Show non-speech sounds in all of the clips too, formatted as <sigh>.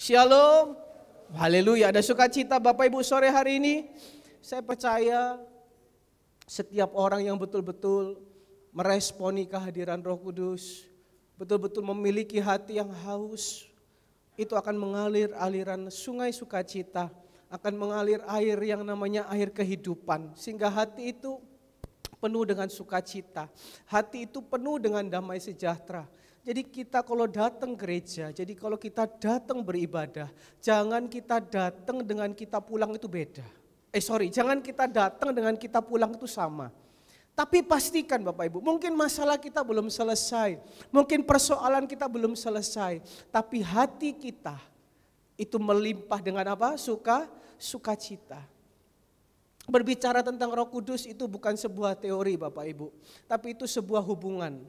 Shalom. Haleluya. Ada sukacita Bapak Ibu sore hari ini? Saya percaya setiap orang yang betul-betul meresponi kehadiran Roh Kudus, betul-betul memiliki hati yang haus, itu akan mengalir aliran sungai sukacita, akan mengalir air yang namanya air kehidupan sehingga hati itu penuh dengan sukacita. Hati itu penuh dengan damai sejahtera. Jadi kita kalau datang gereja, jadi kalau kita datang beribadah, jangan kita datang dengan kita pulang itu beda. Eh sorry, jangan kita datang dengan kita pulang itu sama. Tapi pastikan Bapak Ibu, mungkin masalah kita belum selesai. Mungkin persoalan kita belum selesai. Tapi hati kita itu melimpah dengan apa? Suka, sukacita. Berbicara tentang roh kudus itu bukan sebuah teori Bapak Ibu. Tapi itu sebuah hubungan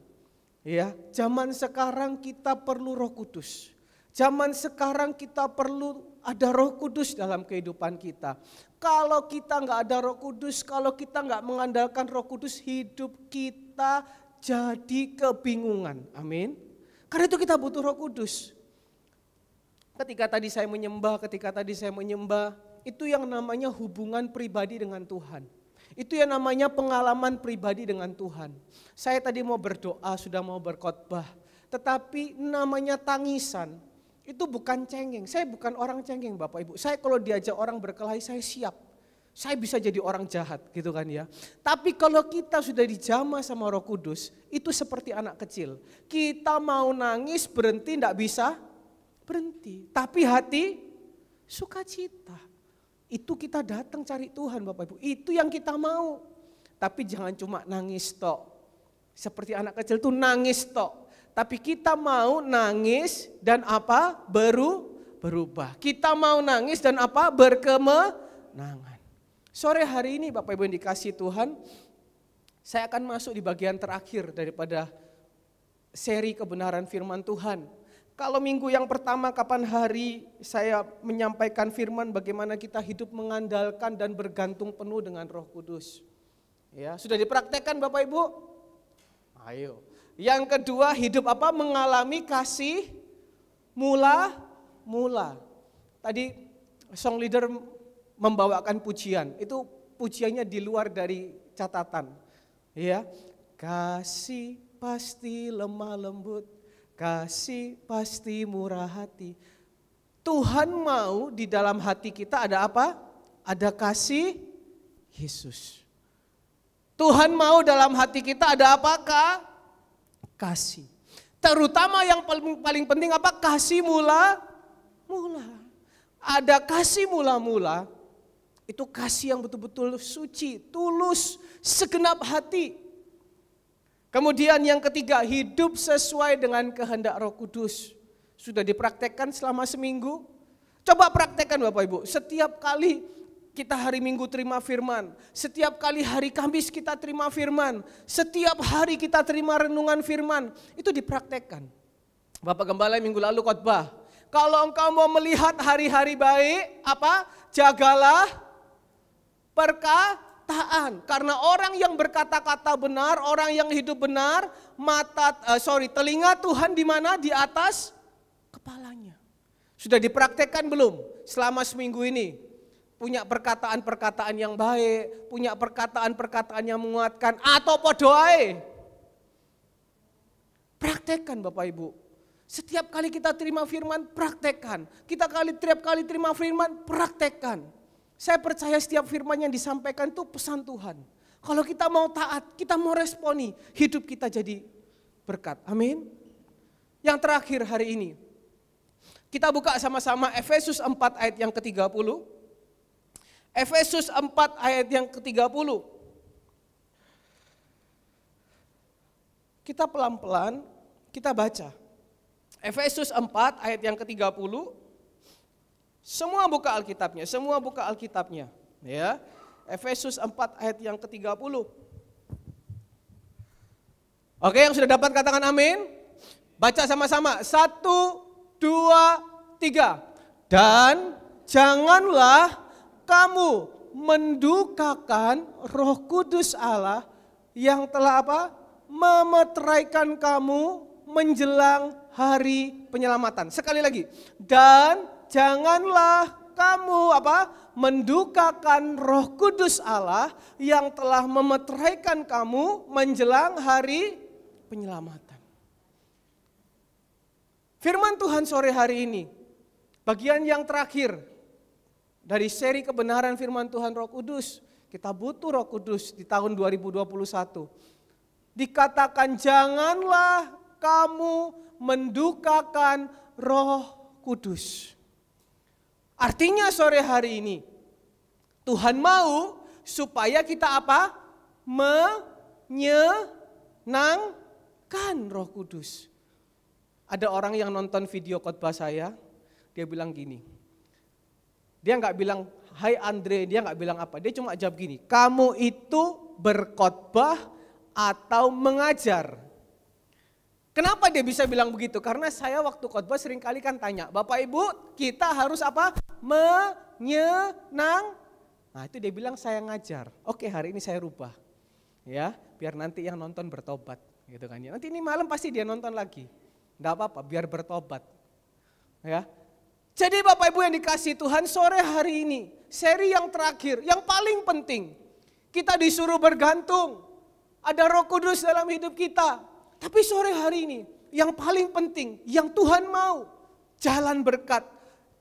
Ya, zaman sekarang kita perlu Roh Kudus. Zaman sekarang kita perlu ada Roh Kudus dalam kehidupan kita. Kalau kita nggak ada Roh Kudus, kalau kita nggak mengandalkan Roh Kudus, hidup kita jadi kebingungan. Amin. Karena itu kita butuh Roh Kudus. Ketika tadi saya menyembah, ketika tadi saya menyembah, itu yang namanya hubungan pribadi dengan Tuhan. Itu yang namanya pengalaman pribadi dengan Tuhan. Saya tadi mau berdoa, sudah mau berkhotbah, tetapi namanya tangisan itu bukan cengeng. Saya bukan orang cengeng, Bapak Ibu. Saya kalau diajak orang berkelahi, saya siap. Saya bisa jadi orang jahat gitu kan ya. Tapi kalau kita sudah dijama sama Roh Kudus, itu seperti anak kecil. Kita mau nangis berhenti tidak bisa berhenti, tapi hati sukacita. Itu kita datang cari Tuhan Bapak Ibu. Itu yang kita mau. Tapi jangan cuma nangis tok. Seperti anak kecil tuh nangis tok. Tapi kita mau nangis dan apa? baru berubah. Kita mau nangis dan apa? Berkemenangan. Sore hari ini Bapak Ibu yang dikasih Tuhan, saya akan masuk di bagian terakhir daripada seri kebenaran firman Tuhan kalau minggu yang pertama kapan hari saya menyampaikan firman bagaimana kita hidup mengandalkan dan bergantung penuh dengan Roh Kudus. Ya, sudah dipraktekkan Bapak Ibu? Ayo. Yang kedua, hidup apa? Mengalami kasih mula mula. Tadi song leader membawakan pujian. Itu pujiannya di luar dari catatan. Ya. Kasih pasti lemah lembut kasih pasti murah hati. Tuhan mau di dalam hati kita ada apa? Ada kasih Yesus. Tuhan mau dalam hati kita ada apakah? Kasih. Terutama yang paling penting apa? Kasih mula mula. Ada kasih mula-mula, itu kasih yang betul-betul suci, tulus, segenap hati. Kemudian yang ketiga, hidup sesuai dengan kehendak Roh Kudus. Sudah dipraktekkan selama seminggu? Coba praktekkan Bapak Ibu. Setiap kali kita hari Minggu terima firman, setiap kali hari Kamis kita terima firman, setiap hari kita terima renungan firman, itu dipraktekkan. Bapak Gembala minggu lalu khotbah, kalau engkau mau melihat hari-hari baik, apa? Jagalah perka perkataan. Karena orang yang berkata-kata benar, orang yang hidup benar, mata uh, sorry, telinga Tuhan di mana? Di atas kepalanya. Sudah dipraktekkan belum selama seminggu ini? Punya perkataan-perkataan yang baik, punya perkataan-perkataan yang menguatkan atau podoai. Praktekkan Bapak Ibu. Setiap kali kita terima firman, praktekkan. Kita kali setiap kali terima firman, praktekkan saya percaya setiap firman yang disampaikan itu pesan Tuhan. Kalau kita mau taat, kita mau responi, hidup kita jadi berkat. Amin. Yang terakhir hari ini, kita buka sama-sama Efesus 4 ayat yang ke-30. Efesus 4 ayat yang ke-30. Kita pelan-pelan, kita baca. Efesus 4 ayat yang ke-30 semua buka Alkitabnya, semua buka Alkitabnya, ya. Efesus 4 ayat yang ke-30. Oke, yang sudah dapat katakan amin. Baca sama-sama. Satu, dua, tiga. Dan janganlah kamu mendukakan roh kudus Allah yang telah apa? Memeteraikan kamu menjelang hari penyelamatan. Sekali lagi. Dan janganlah kamu apa? mendukakan Roh Kudus Allah yang telah memeteraikan kamu menjelang hari penyelamatan. Firman Tuhan sore hari ini, bagian yang terakhir dari seri kebenaran firman Tuhan Roh Kudus. Kita butuh Roh Kudus di tahun 2021. Dikatakan janganlah kamu mendukakan Roh Kudus. Artinya sore hari ini Tuhan mau supaya kita apa? Menyenangkan Roh Kudus. Ada orang yang nonton video khotbah saya, dia bilang gini. Dia nggak bilang Hai Andre, dia nggak bilang apa. Dia cuma jawab gini, kamu itu berkhotbah atau mengajar. Kenapa dia bisa bilang begitu? Karena saya waktu khotbah sering kali kan tanya, Bapak Ibu kita harus apa? Menyenang. Nah itu dia bilang saya ngajar. Oke hari ini saya rubah. Ya biar nanti yang nonton bertobat gitu kan. ya Nanti ini malam pasti dia nonton lagi. Enggak apa-apa biar bertobat. Ya. Jadi Bapak Ibu yang dikasih Tuhan sore hari ini seri yang terakhir yang paling penting. Kita disuruh bergantung. Ada roh kudus dalam hidup kita tapi sore hari ini, yang paling penting, yang Tuhan mau, jalan berkat,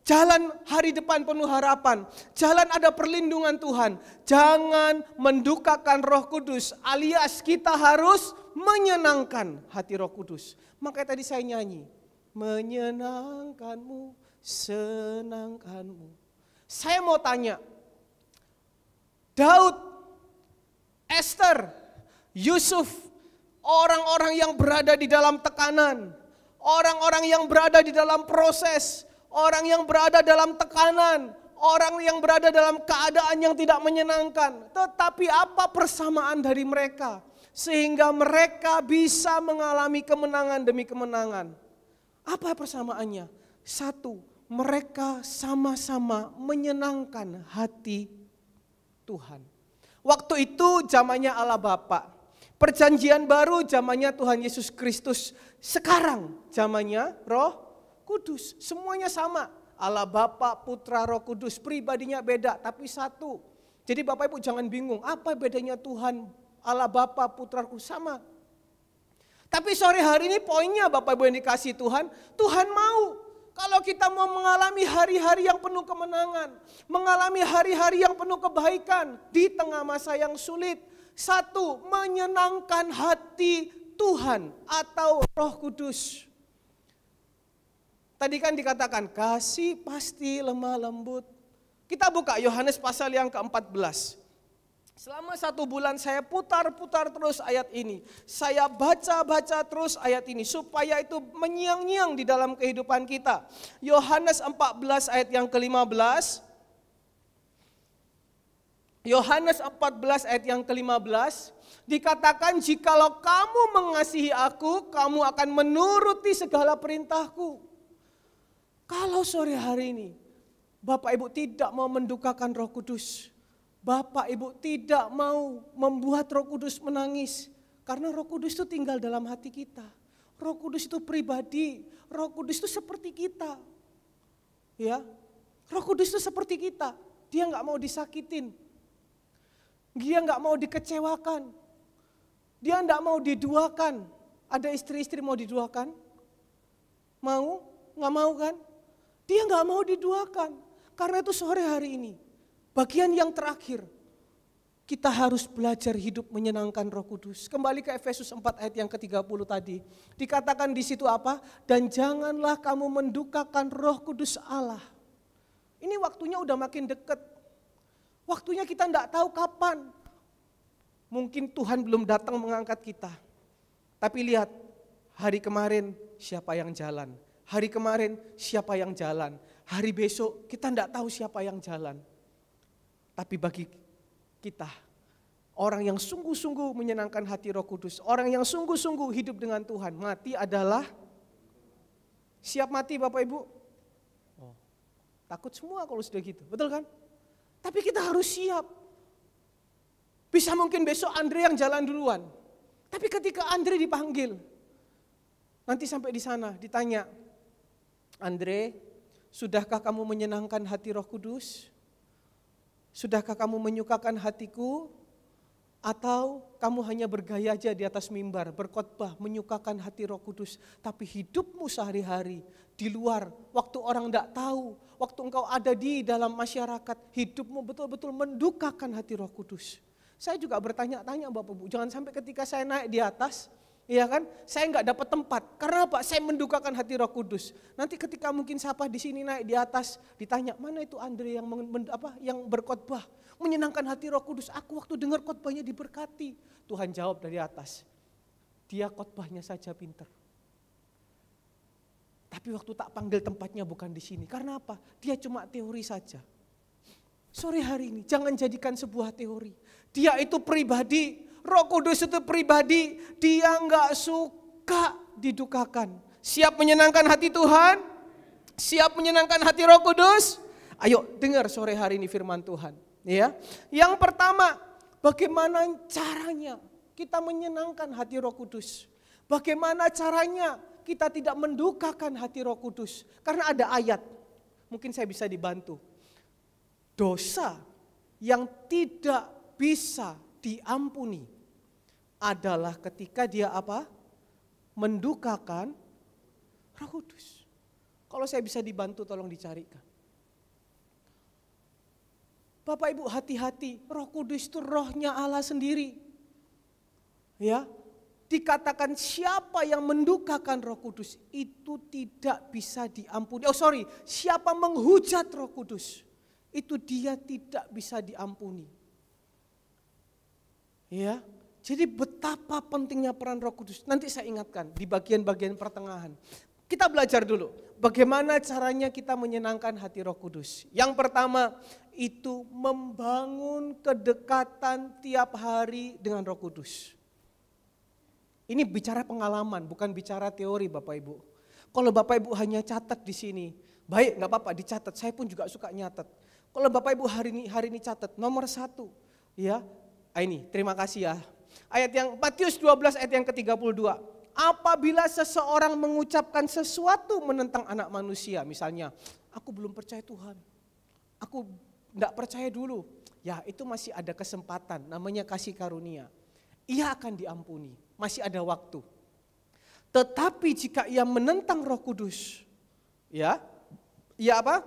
jalan hari depan penuh harapan, jalan ada perlindungan Tuhan. Jangan mendukakan Roh Kudus, alias kita harus menyenangkan hati Roh Kudus. Makanya tadi saya nyanyi, menyenangkanmu, senangkanmu. Saya mau tanya, Daud, Esther, Yusuf, orang-orang yang berada di dalam tekanan, orang-orang yang berada di dalam proses, orang yang berada dalam tekanan, orang yang berada dalam keadaan yang tidak menyenangkan. Tetapi apa persamaan dari mereka? Sehingga mereka bisa mengalami kemenangan demi kemenangan. Apa persamaannya? Satu, mereka sama-sama menyenangkan hati Tuhan. Waktu itu zamannya Allah Bapak. Perjanjian baru zamannya Tuhan Yesus Kristus. Sekarang zamannya Roh Kudus. Semuanya sama. Allah Bapa, Putra, Roh Kudus. Pribadinya beda tapi satu. Jadi Bapak Ibu jangan bingung, apa bedanya Tuhan Allah Bapa, Putra, Roh sama? Tapi sore hari ini poinnya Bapak Ibu yang dikasih Tuhan, Tuhan mau kalau kita mau mengalami hari-hari yang penuh kemenangan, mengalami hari-hari yang penuh kebaikan di tengah masa yang sulit, satu, menyenangkan hati Tuhan atau Roh Kudus. Tadi kan dikatakan kasih pasti lemah lembut. Kita buka Yohanes pasal yang ke-14. Selama satu bulan saya putar-putar terus ayat ini. Saya baca-baca terus ayat ini. Supaya itu menyiang-nyiang di dalam kehidupan kita. Yohanes 14 ayat yang ke-15. Yohanes 14 ayat yang ke-15 dikatakan jikalau kamu mengasihi aku kamu akan menuruti segala perintahku. Kalau sore hari ini Bapak Ibu tidak mau mendukakan Roh Kudus, Bapak Ibu tidak mau membuat Roh Kudus menangis karena Roh Kudus itu tinggal dalam hati kita. Roh Kudus itu pribadi, Roh Kudus itu seperti kita. Ya. Roh Kudus itu seperti kita. Dia nggak mau disakitin, dia nggak mau dikecewakan. Dia nggak mau diduakan. Ada istri-istri mau diduakan? Mau? Nggak mau kan? Dia nggak mau diduakan. Karena itu sore hari ini. Bagian yang terakhir. Kita harus belajar hidup menyenangkan roh kudus. Kembali ke Efesus 4 ayat yang ke-30 tadi. Dikatakan di situ apa? Dan janganlah kamu mendukakan roh kudus Allah. Ini waktunya udah makin dekat Waktunya kita tidak tahu kapan. Mungkin Tuhan belum datang mengangkat kita. Tapi lihat, hari kemarin siapa yang jalan. Hari kemarin siapa yang jalan. Hari besok kita tidak tahu siapa yang jalan. Tapi bagi kita, orang yang sungguh-sungguh menyenangkan hati roh kudus. Orang yang sungguh-sungguh hidup dengan Tuhan. Mati adalah, siap mati Bapak Ibu? Oh. takut semua kalau sudah gitu, betul kan? Tapi kita harus siap. Bisa mungkin besok Andre yang jalan duluan. Tapi ketika Andre dipanggil, nanti sampai di sana ditanya, Andre, sudahkah kamu menyenangkan hati Roh Kudus? Sudahkah kamu menyukakan hatiku? Atau kamu hanya bergaya aja di atas mimbar, berkhotbah, menyukakan hati Roh Kudus, tapi hidupmu sehari-hari di luar, waktu orang tidak tahu, waktu engkau ada di dalam masyarakat, hidupmu betul-betul mendukakan hati Roh Kudus. Saya juga bertanya-tanya Bapak Ibu, jangan sampai ketika saya naik di atas, ya kan? Saya nggak dapat tempat. Karena apa? Saya mendukakan hati Roh Kudus. Nanti ketika mungkin siapa di sini naik di atas ditanya, "Mana itu Andre yang men, apa yang berkhotbah? Menyenangkan hati Roh Kudus. Aku waktu dengar khotbahnya diberkati." Tuhan jawab dari atas. Dia khotbahnya saja pinter. Tapi waktu tak panggil tempatnya bukan di sini. Karena apa? Dia cuma teori saja. Sore hari ini jangan jadikan sebuah teori. Dia itu pribadi, Roh Kudus itu pribadi. Dia nggak suka didukakan. Siap menyenangkan hati Tuhan? Siap menyenangkan hati Roh Kudus? Ayo dengar sore hari ini firman Tuhan, ya. Yang pertama, bagaimana caranya kita menyenangkan hati Roh Kudus? Bagaimana caranya kita tidak mendukakan hati Roh Kudus karena ada ayat. Mungkin saya bisa dibantu. Dosa yang tidak bisa diampuni adalah ketika dia apa? Mendukakan Roh Kudus. Kalau saya bisa dibantu tolong dicarikan. Bapak Ibu hati-hati, Roh Kudus itu rohnya Allah sendiri. Ya, dikatakan siapa yang mendukakan Roh Kudus itu tidak bisa diampuni. Oh sorry, siapa menghujat Roh Kudus itu dia tidak bisa diampuni. Ya, jadi betapa pentingnya peran Roh Kudus. Nanti saya ingatkan di bagian-bagian pertengahan. Kita belajar dulu bagaimana caranya kita menyenangkan hati Roh Kudus. Yang pertama itu membangun kedekatan tiap hari dengan Roh Kudus. Ini bicara pengalaman, bukan bicara teori Bapak Ibu. Kalau Bapak Ibu hanya catat di sini, baik nggak apa-apa dicatat, saya pun juga suka nyatat. Kalau Bapak Ibu hari ini hari ini catat nomor satu, ya ah, ini terima kasih ya. Ayat yang Matius 12 ayat yang ke-32. Apabila seseorang mengucapkan sesuatu menentang anak manusia, misalnya, aku belum percaya Tuhan, aku tidak percaya dulu, ya itu masih ada kesempatan, namanya kasih karunia. Ia akan diampuni masih ada waktu. Tetapi jika ia menentang Roh Kudus, ya, ia apa?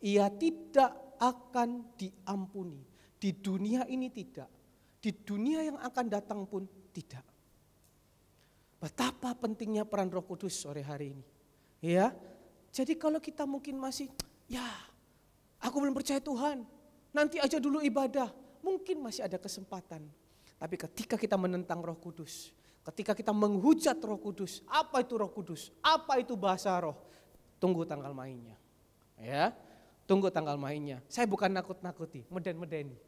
Ia tidak akan diampuni. Di dunia ini tidak. Di dunia yang akan datang pun tidak. Betapa pentingnya peran Roh Kudus sore hari ini. Ya. Jadi kalau kita mungkin masih ya, aku belum percaya Tuhan. Nanti aja dulu ibadah. Mungkin masih ada kesempatan. Tapi ketika kita menentang Roh Kudus, Ketika kita menghujat roh kudus, apa itu roh kudus? Apa itu bahasa roh? Tunggu tanggal mainnya. Ya, tunggu tanggal mainnya. Saya bukan nakut-nakuti, meden-medeni.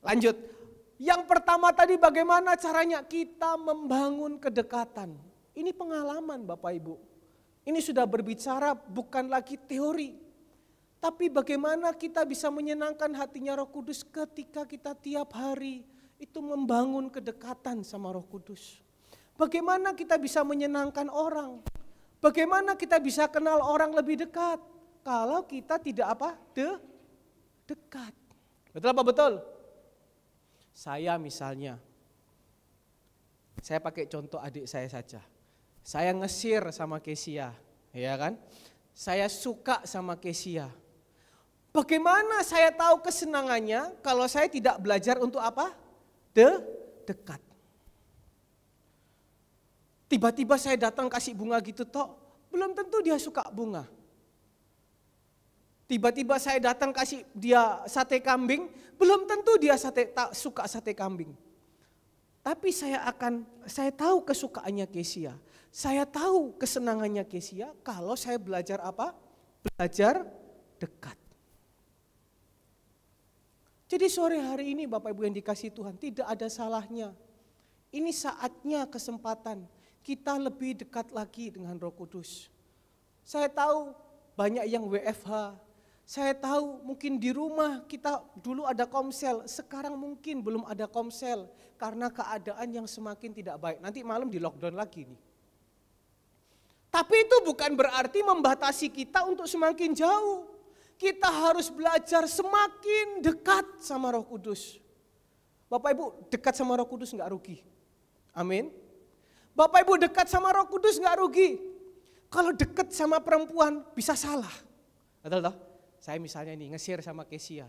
Lanjut, yang pertama tadi bagaimana caranya kita membangun kedekatan. Ini pengalaman Bapak Ibu. Ini sudah berbicara bukan lagi teori. Tapi bagaimana kita bisa menyenangkan hatinya roh kudus ketika kita tiap hari itu membangun kedekatan sama Roh Kudus. Bagaimana kita bisa menyenangkan orang? Bagaimana kita bisa kenal orang lebih dekat? Kalau kita tidak apa? De dekat. Betul apa betul? Saya misalnya, saya pakai contoh adik saya saja. Saya ngesir sama Kesia, ya kan? Saya suka sama Kesia. Bagaimana saya tahu kesenangannya kalau saya tidak belajar untuk apa? de dekat. Tiba-tiba saya datang kasih bunga gitu toh, belum tentu dia suka bunga. Tiba-tiba saya datang kasih dia sate kambing, belum tentu dia sate, tak suka sate kambing. Tapi saya akan, saya tahu kesukaannya Kesia. Saya tahu kesenangannya Kesia kalau saya belajar apa? Belajar dekat. Jadi sore hari ini Bapak Ibu yang dikasih Tuhan tidak ada salahnya. Ini saatnya kesempatan kita lebih dekat lagi dengan Roh Kudus. Saya tahu banyak yang WFH, saya tahu mungkin di rumah kita dulu ada komsel, sekarang mungkin belum ada komsel karena keadaan yang semakin tidak baik. Nanti malam di lockdown lagi nih. Tapi itu bukan berarti membatasi kita untuk semakin jauh kita harus belajar semakin dekat sama Roh Kudus. Bapak Ibu, dekat sama Roh Kudus nggak rugi. Amin. Bapak Ibu dekat sama Roh Kudus nggak rugi. Kalau dekat sama perempuan bisa salah. Betul toh? Saya misalnya nih ngesir sama Kesia.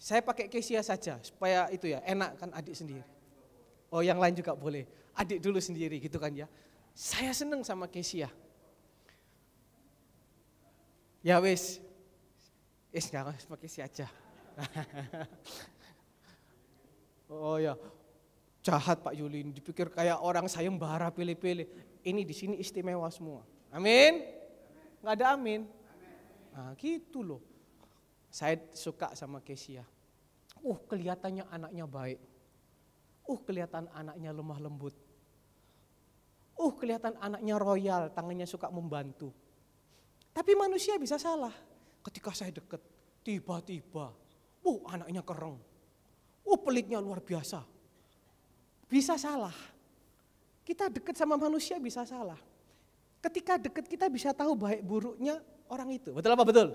Saya pakai Kesia saja supaya itu ya enak kan adik sendiri. Oh yang lain juga boleh. Adik dulu sendiri gitu kan ya. Saya seneng sama Kesia ya wis wis nggak harus pakai si aja <laughs> oh ya jahat Pak Yulin. dipikir kayak orang sayembara pilih-pilih ini di sini istimewa semua amin nggak ada amin nah, gitu loh saya suka sama Kesia uh kelihatannya anaknya baik uh kelihatan anaknya lemah lembut uh kelihatan anaknya royal tangannya suka membantu tapi manusia bisa salah. Ketika saya deket, tiba-tiba, uh, anaknya kereng. uh, pelitnya luar biasa. Bisa salah. Kita deket sama manusia bisa salah. Ketika deket kita bisa tahu baik buruknya orang itu. Betul apa betul?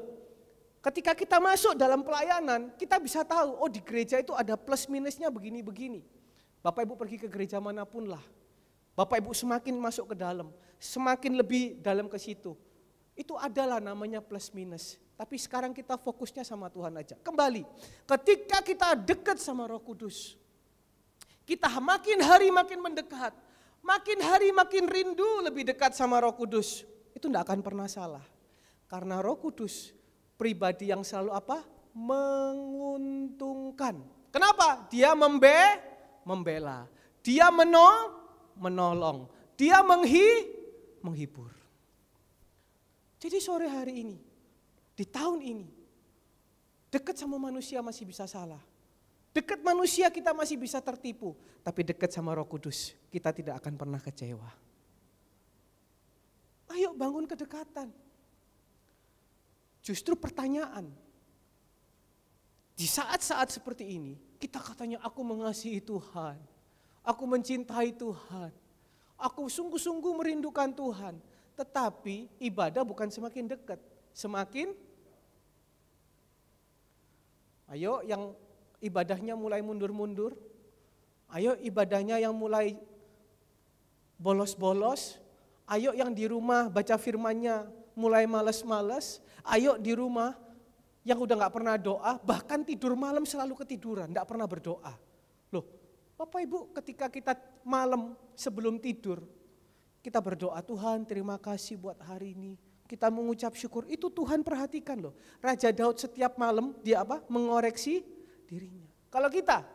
Ketika kita masuk dalam pelayanan, kita bisa tahu, oh di gereja itu ada plus minusnya begini-begini. Bapak Ibu pergi ke gereja manapun lah. Bapak Ibu semakin masuk ke dalam, semakin lebih dalam ke situ itu adalah namanya plus minus. Tapi sekarang kita fokusnya sama Tuhan aja. Kembali, ketika kita dekat sama Roh Kudus, kita makin hari makin mendekat, makin hari makin rindu lebih dekat sama Roh Kudus. Itu tidak akan pernah salah. Karena Roh Kudus pribadi yang selalu apa? menguntungkan. Kenapa? Dia membe membela. Dia menol menolong. Dia menghi menghibur. Jadi sore hari ini, di tahun ini, dekat sama manusia masih bisa salah. Dekat manusia kita masih bisa tertipu, tapi dekat sama Roh Kudus kita tidak akan pernah kecewa. Ayo bangun kedekatan. Justru pertanyaan. Di saat-saat seperti ini, kita katanya aku mengasihi Tuhan. Aku mencintai Tuhan. Aku sungguh-sungguh merindukan Tuhan. Tetapi ibadah bukan semakin dekat, semakin ayo yang ibadahnya mulai mundur-mundur, ayo ibadahnya yang mulai bolos-bolos, ayo yang di rumah baca firmannya mulai males-males, ayo di rumah yang udah nggak pernah doa, bahkan tidur malam selalu ketiduran, nggak pernah berdoa. Loh, Bapak Ibu ketika kita malam sebelum tidur, kita berdoa, Tuhan terima kasih buat hari ini. Kita mengucap syukur, itu Tuhan perhatikan loh. Raja Daud setiap malam dia apa? Mengoreksi dirinya. Kalau kita,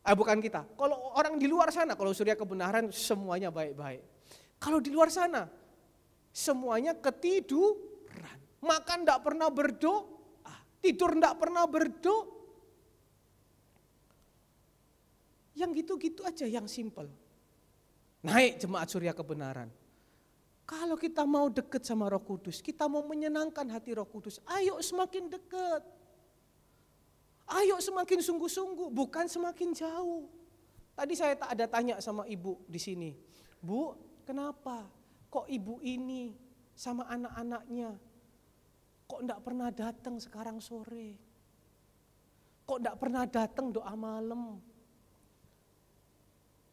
eh bukan kita, kalau orang di luar sana, kalau surya kebenaran semuanya baik-baik. Kalau di luar sana, semuanya ketiduran. Makan tidak pernah berdoa, tidur tidak pernah berdoa. Yang gitu-gitu aja yang simple. Naik jemaat surya kebenaran. Kalau kita mau dekat sama roh kudus, kita mau menyenangkan hati roh kudus, ayo semakin dekat. Ayo semakin sungguh-sungguh, bukan semakin jauh. Tadi saya tak ada tanya sama ibu di sini. Bu, kenapa? Kok ibu ini sama anak-anaknya kok enggak pernah datang sekarang sore? Kok enggak pernah datang doa malam?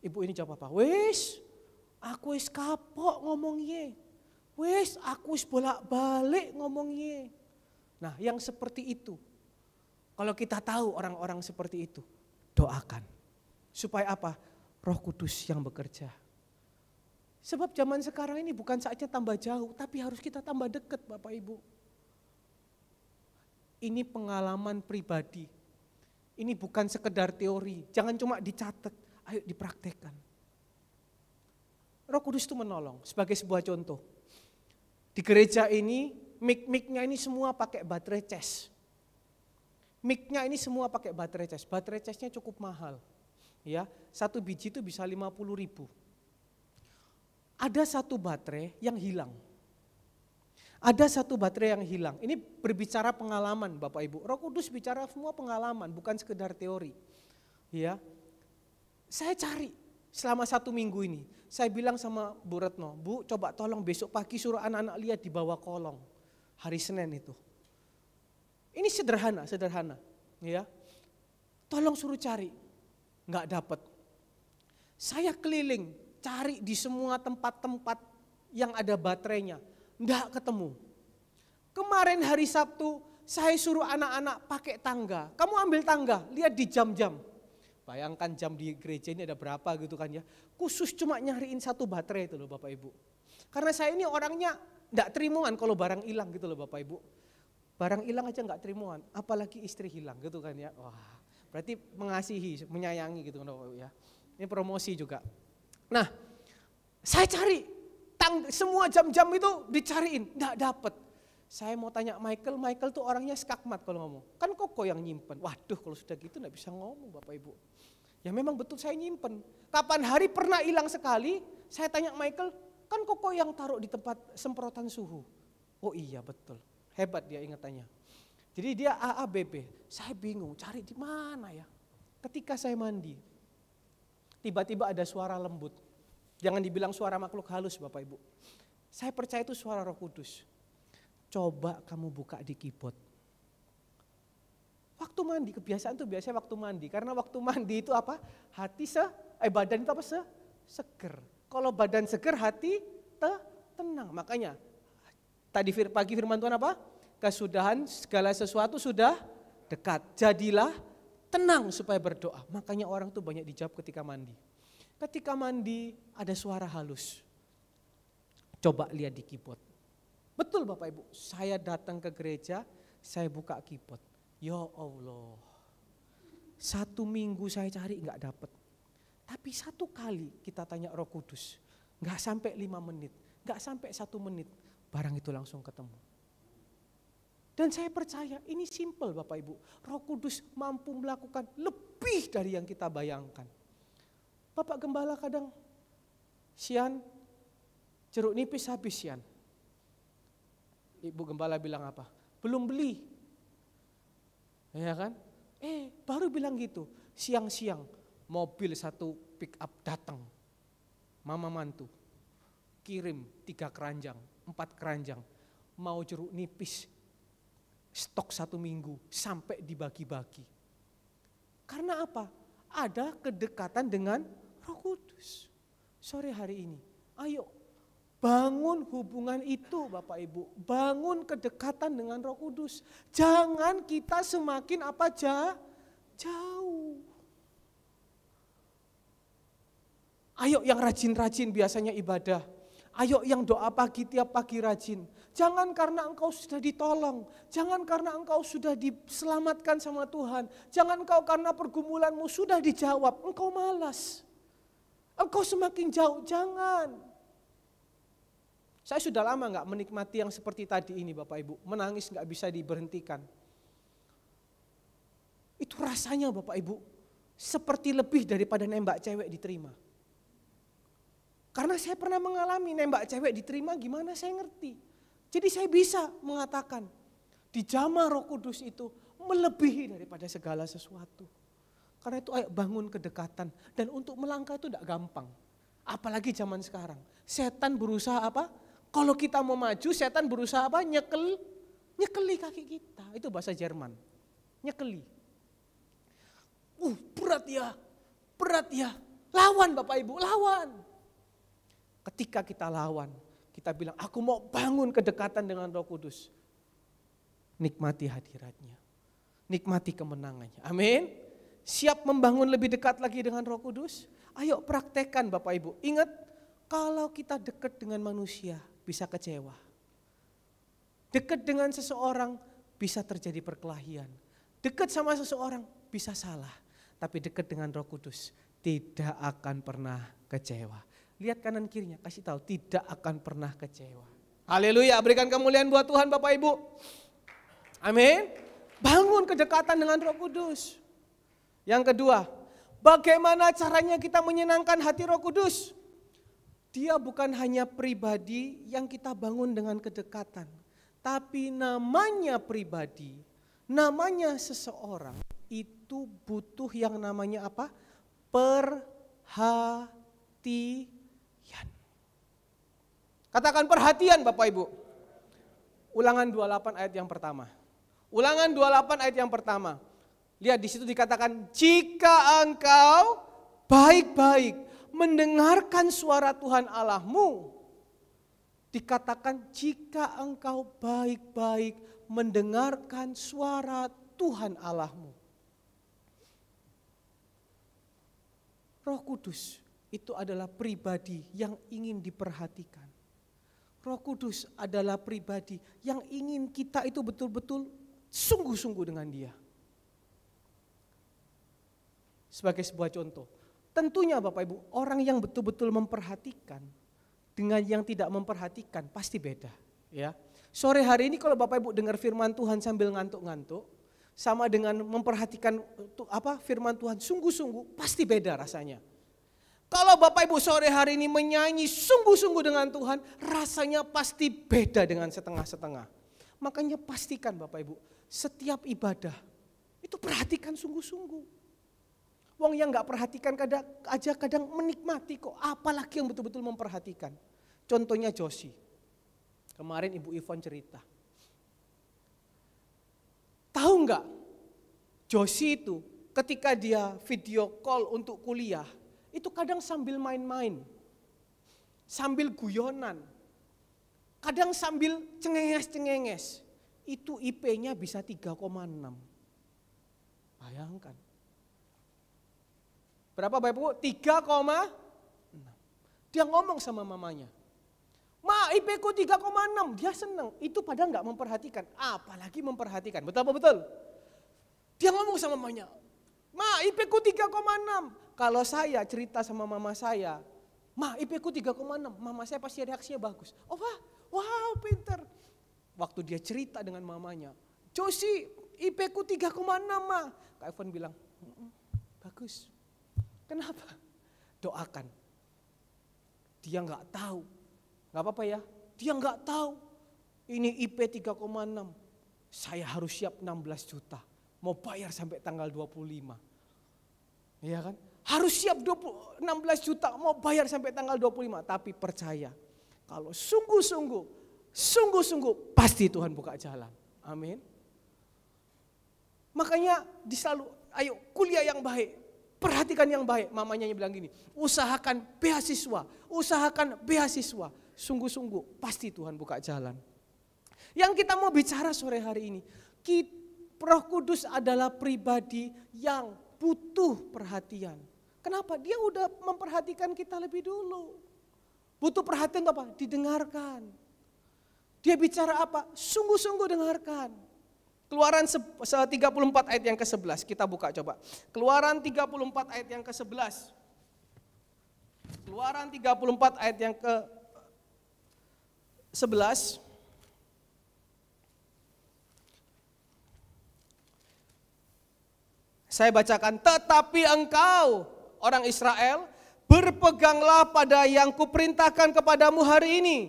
Ibu ini jawab apa? Wis, aku is kapok ngomong ye. Wis, aku is bolak-balik ngomong ye. Nah, yang seperti itu. Kalau kita tahu orang-orang seperti itu, doakan. Supaya apa? Roh Kudus yang bekerja. Sebab zaman sekarang ini bukan saatnya tambah jauh, tapi harus kita tambah dekat Bapak Ibu. Ini pengalaman pribadi. Ini bukan sekedar teori, jangan cuma dicatat. Ayo dipraktekkan. Roh Kudus itu menolong sebagai sebuah contoh. Di gereja ini, mic-micnya ini semua pakai baterai cas. mic ini semua pakai baterai cas. Baterai casnya cukup mahal. Ya, satu biji itu bisa 50 ribu. Ada satu baterai yang hilang. Ada satu baterai yang hilang. Ini berbicara pengalaman Bapak Ibu. Roh Kudus bicara semua pengalaman, bukan sekedar teori. Ya, saya cari selama satu minggu ini. Saya bilang sama Bu Retno, Bu coba tolong besok pagi suruh anak-anak lihat di bawah kolong. Hari Senin itu. Ini sederhana, sederhana. ya. Tolong suruh cari. Nggak dapat. Saya keliling cari di semua tempat-tempat yang ada baterainya. Nggak ketemu. Kemarin hari Sabtu saya suruh anak-anak pakai tangga. Kamu ambil tangga, lihat di jam-jam. Bayangkan jam di gereja ini ada berapa gitu kan ya. Khusus cuma nyariin satu baterai itu loh Bapak Ibu. Karena saya ini orangnya tidak terimuan kalau barang hilang gitu loh Bapak Ibu. Barang hilang aja nggak terimuan, apalagi istri hilang gitu kan ya. Wah, berarti mengasihi, menyayangi gitu kan Bapak Ibu ya. Ini promosi juga. Nah, saya cari tang semua jam-jam itu dicariin, gak dapet. Saya mau tanya Michael, Michael tuh orangnya skakmat kalau ngomong. Kan koko yang nyimpen. Waduh kalau sudah gitu nggak bisa ngomong Bapak Ibu. Ya memang betul saya nyimpen. Kapan hari pernah hilang sekali, saya tanya Michael, kan koko yang taruh di tempat semprotan suhu. Oh iya betul, hebat dia ingatannya. Jadi dia AABB, saya bingung cari di mana ya. Ketika saya mandi, tiba-tiba ada suara lembut. Jangan dibilang suara makhluk halus Bapak Ibu. Saya percaya itu suara roh kudus. Coba kamu buka di keyboard. Waktu mandi, kebiasaan tuh biasanya waktu mandi. Karena waktu mandi itu apa? Hati se, eh badan itu apa se? Seger. Kalau badan seger, hati te, tenang. Makanya tadi pagi firman Tuhan apa? Kesudahan segala sesuatu sudah dekat. Jadilah tenang supaya berdoa. Makanya orang tuh banyak dijawab ketika mandi. Ketika mandi ada suara halus. Coba lihat di keyboard. Betul Bapak Ibu, saya datang ke gereja, saya buka keyboard. Ya Allah, satu minggu saya cari nggak dapet. Tapi satu kali kita tanya roh kudus, nggak sampai lima menit, nggak sampai satu menit, barang itu langsung ketemu. Dan saya percaya ini simple Bapak Ibu. Roh Kudus mampu melakukan lebih dari yang kita bayangkan. Bapak Gembala kadang, Sian, jeruk nipis habis Sian. Ibu gembala bilang apa? Belum beli. Ya kan? Eh, baru bilang gitu. Siang-siang mobil satu pick up datang. Mama mantu kirim tiga keranjang, empat keranjang. Mau jeruk nipis, stok satu minggu sampai dibagi-bagi. Karena apa? Ada kedekatan dengan Roh Kudus. Sore hari ini, ayo Bangun hubungan itu Bapak Ibu, bangun kedekatan dengan Roh Kudus. Jangan kita semakin apa aja jauh. Ayo yang rajin-rajin biasanya ibadah. Ayo yang doa pagi tiap pagi rajin. Jangan karena engkau sudah ditolong. Jangan karena engkau sudah diselamatkan sama Tuhan. Jangan kau karena pergumulanmu sudah dijawab. Engkau malas. Engkau semakin jauh. Jangan. Saya sudah lama nggak menikmati yang seperti tadi ini Bapak Ibu. Menangis nggak bisa diberhentikan. Itu rasanya Bapak Ibu seperti lebih daripada nembak cewek diterima. Karena saya pernah mengalami nembak cewek diterima gimana saya ngerti. Jadi saya bisa mengatakan di jama roh kudus itu melebihi daripada segala sesuatu. Karena itu ayo bangun kedekatan. Dan untuk melangkah itu tidak gampang. Apalagi zaman sekarang. Setan berusaha apa? Kalau kita mau maju, setan berusaha apa? Nyekel, nyekeli kaki kita. Itu bahasa Jerman. Nyekeli. Uh, berat ya, berat ya. Lawan Bapak Ibu, lawan. Ketika kita lawan, kita bilang, aku mau bangun kedekatan dengan roh kudus. Nikmati hadiratnya. Nikmati kemenangannya. Amin. Siap membangun lebih dekat lagi dengan roh kudus? Ayo praktekkan Bapak Ibu. Ingat, kalau kita dekat dengan manusia, bisa kecewa. Dekat dengan seseorang bisa terjadi perkelahian. Dekat sama seseorang bisa salah. Tapi dekat dengan roh kudus tidak akan pernah kecewa. Lihat kanan kirinya, kasih tahu tidak akan pernah kecewa. Haleluya, berikan kemuliaan buat Tuhan Bapak Ibu. Amin. Bangun kedekatan dengan roh kudus. Yang kedua, bagaimana caranya kita menyenangkan hati roh kudus? Dia bukan hanya pribadi yang kita bangun dengan kedekatan, tapi namanya pribadi, namanya seseorang itu butuh yang namanya apa? Perhatian. Katakan perhatian Bapak Ibu. Ulangan 28 ayat yang pertama. Ulangan 28 ayat yang pertama. Lihat di situ dikatakan jika engkau baik-baik mendengarkan suara Tuhan Allahmu, dikatakan jika engkau baik-baik mendengarkan suara Tuhan Allahmu. Roh Kudus itu adalah pribadi yang ingin diperhatikan. Roh Kudus adalah pribadi yang ingin kita itu betul-betul sungguh-sungguh dengan dia. Sebagai sebuah contoh, Tentunya Bapak Ibu, orang yang betul-betul memperhatikan dengan yang tidak memperhatikan pasti beda, ya. Sore hari ini kalau Bapak Ibu dengar firman Tuhan sambil ngantuk-ngantuk sama dengan memperhatikan apa firman Tuhan sungguh-sungguh pasti beda rasanya. Kalau Bapak Ibu sore hari ini menyanyi sungguh-sungguh dengan Tuhan, rasanya pasti beda dengan setengah-setengah. Makanya pastikan Bapak Ibu, setiap ibadah itu perhatikan sungguh-sungguh. Wong yang nggak perhatikan kadang aja kadang menikmati kok, apalagi yang betul-betul memperhatikan. Contohnya Josi. Kemarin Ibu Ivon cerita. Tahu nggak? Josi itu ketika dia video call untuk kuliah, itu kadang sambil main-main. Sambil guyonan. Kadang sambil cengenges-cengenges. Itu IP-nya bisa 3,6. Bayangkan. Berapa Bapak Ibu? 3,6. Dia ngomong sama mamanya. Ma, IP ku 3,6. Dia senang. Itu padahal nggak memperhatikan. Apalagi memperhatikan. Betul apa betul? Dia ngomong sama mamanya. Ma, IP ku 3,6. Kalau saya cerita sama mama saya. Ma, IP ku 3,6. Mama saya pasti reaksinya bagus. Oh wah, wow pinter. Waktu dia cerita dengan mamanya. Josie, IP ku 3,6 ma. Kak Evan bilang, bagus. Kenapa? Doakan. Dia nggak tahu. Nggak apa-apa ya. Dia nggak tahu. Ini IP 3,6. Saya harus siap 16 juta. Mau bayar sampai tanggal 25. Iya kan? Harus siap 20, 16 juta. Mau bayar sampai tanggal 25. Tapi percaya. Kalau sungguh-sungguh. Sungguh-sungguh. Pasti Tuhan buka jalan. Amin. Makanya diselalu ayo kuliah yang baik, Perhatikan yang baik, mamanya bilang gini, usahakan beasiswa, usahakan beasiswa. Sungguh-sungguh, pasti Tuhan buka jalan. Yang kita mau bicara sore hari ini, Roh Kudus adalah pribadi yang butuh perhatian. Kenapa? Dia udah memperhatikan kita lebih dulu. Butuh perhatian apa? Didengarkan. Dia bicara apa? Sungguh-sungguh dengarkan. Keluaran 34 ayat yang ke-11, kita buka coba. Keluaran 34 ayat yang ke-11. Keluaran 34 ayat yang ke-11. Saya bacakan, tetapi engkau orang Israel berpeganglah pada yang kuperintahkan kepadamu hari ini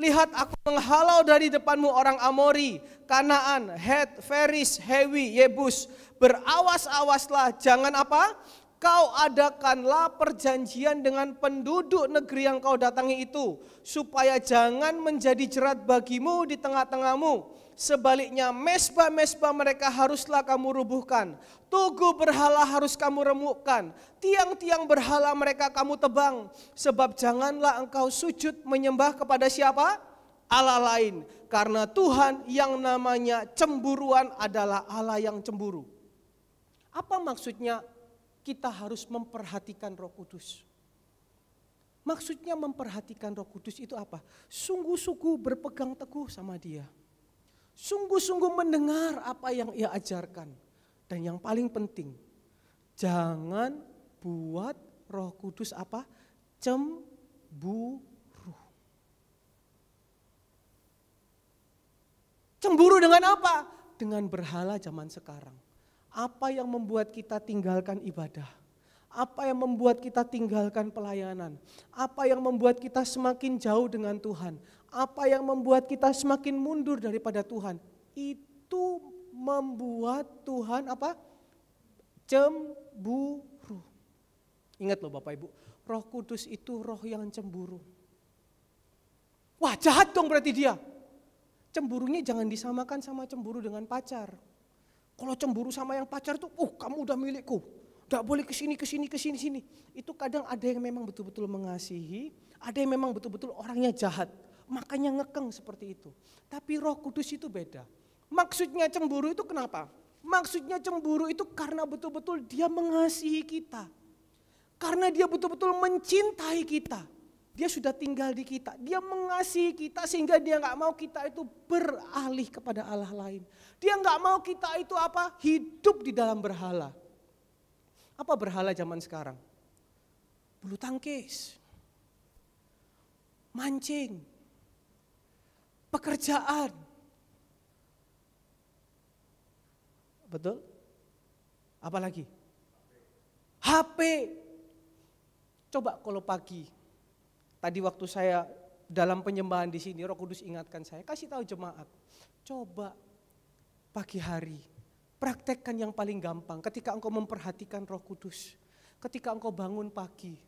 lihat aku menghalau dari depanmu orang Amori, Kanaan, Het, Feris, Hewi, Yebus. Berawas-awaslah, jangan apa? Kau adakanlah perjanjian dengan penduduk negeri yang kau datangi itu, supaya jangan menjadi jerat bagimu di tengah-tengahmu Sebaliknya mesbah-mesbah mereka haruslah kamu rubuhkan. Tugu berhala harus kamu remukkan. Tiang-tiang berhala mereka kamu tebang. Sebab janganlah engkau sujud menyembah kepada siapa? Allah lain. Karena Tuhan yang namanya cemburuan adalah Allah yang cemburu. Apa maksudnya kita harus memperhatikan roh kudus? Maksudnya memperhatikan roh kudus itu apa? Sungguh-sungguh berpegang teguh sama dia sungguh-sungguh mendengar apa yang ia ajarkan. Dan yang paling penting, jangan buat Roh Kudus apa? Cemburu. Cemburu dengan apa? Dengan berhala zaman sekarang. Apa yang membuat kita tinggalkan ibadah? Apa yang membuat kita tinggalkan pelayanan? Apa yang membuat kita semakin jauh dengan Tuhan? apa yang membuat kita semakin mundur daripada Tuhan. Itu membuat Tuhan apa? Cemburu. Ingat loh Bapak Ibu, roh kudus itu roh yang cemburu. Wah jahat dong berarti dia. Cemburunya jangan disamakan sama cemburu dengan pacar. Kalau cemburu sama yang pacar tuh, uh kamu udah milikku. Gak boleh kesini, kesini, kesini, sini. Itu kadang ada yang memang betul-betul mengasihi, ada yang memang betul-betul orangnya jahat. Makanya ngekeng seperti itu. Tapi roh kudus itu beda. Maksudnya cemburu itu kenapa? Maksudnya cemburu itu karena betul-betul dia mengasihi kita. Karena dia betul-betul mencintai kita. Dia sudah tinggal di kita. Dia mengasihi kita sehingga dia nggak mau kita itu beralih kepada Allah lain. Dia nggak mau kita itu apa? Hidup di dalam berhala. Apa berhala zaman sekarang? Bulu tangkis, mancing, pekerjaan. Betul? Apalagi? HP. Coba kalau pagi, tadi waktu saya dalam penyembahan di sini, Roh Kudus ingatkan saya, kasih tahu jemaat, coba pagi hari, praktekkan yang paling gampang. Ketika engkau memperhatikan Roh Kudus, ketika engkau bangun pagi,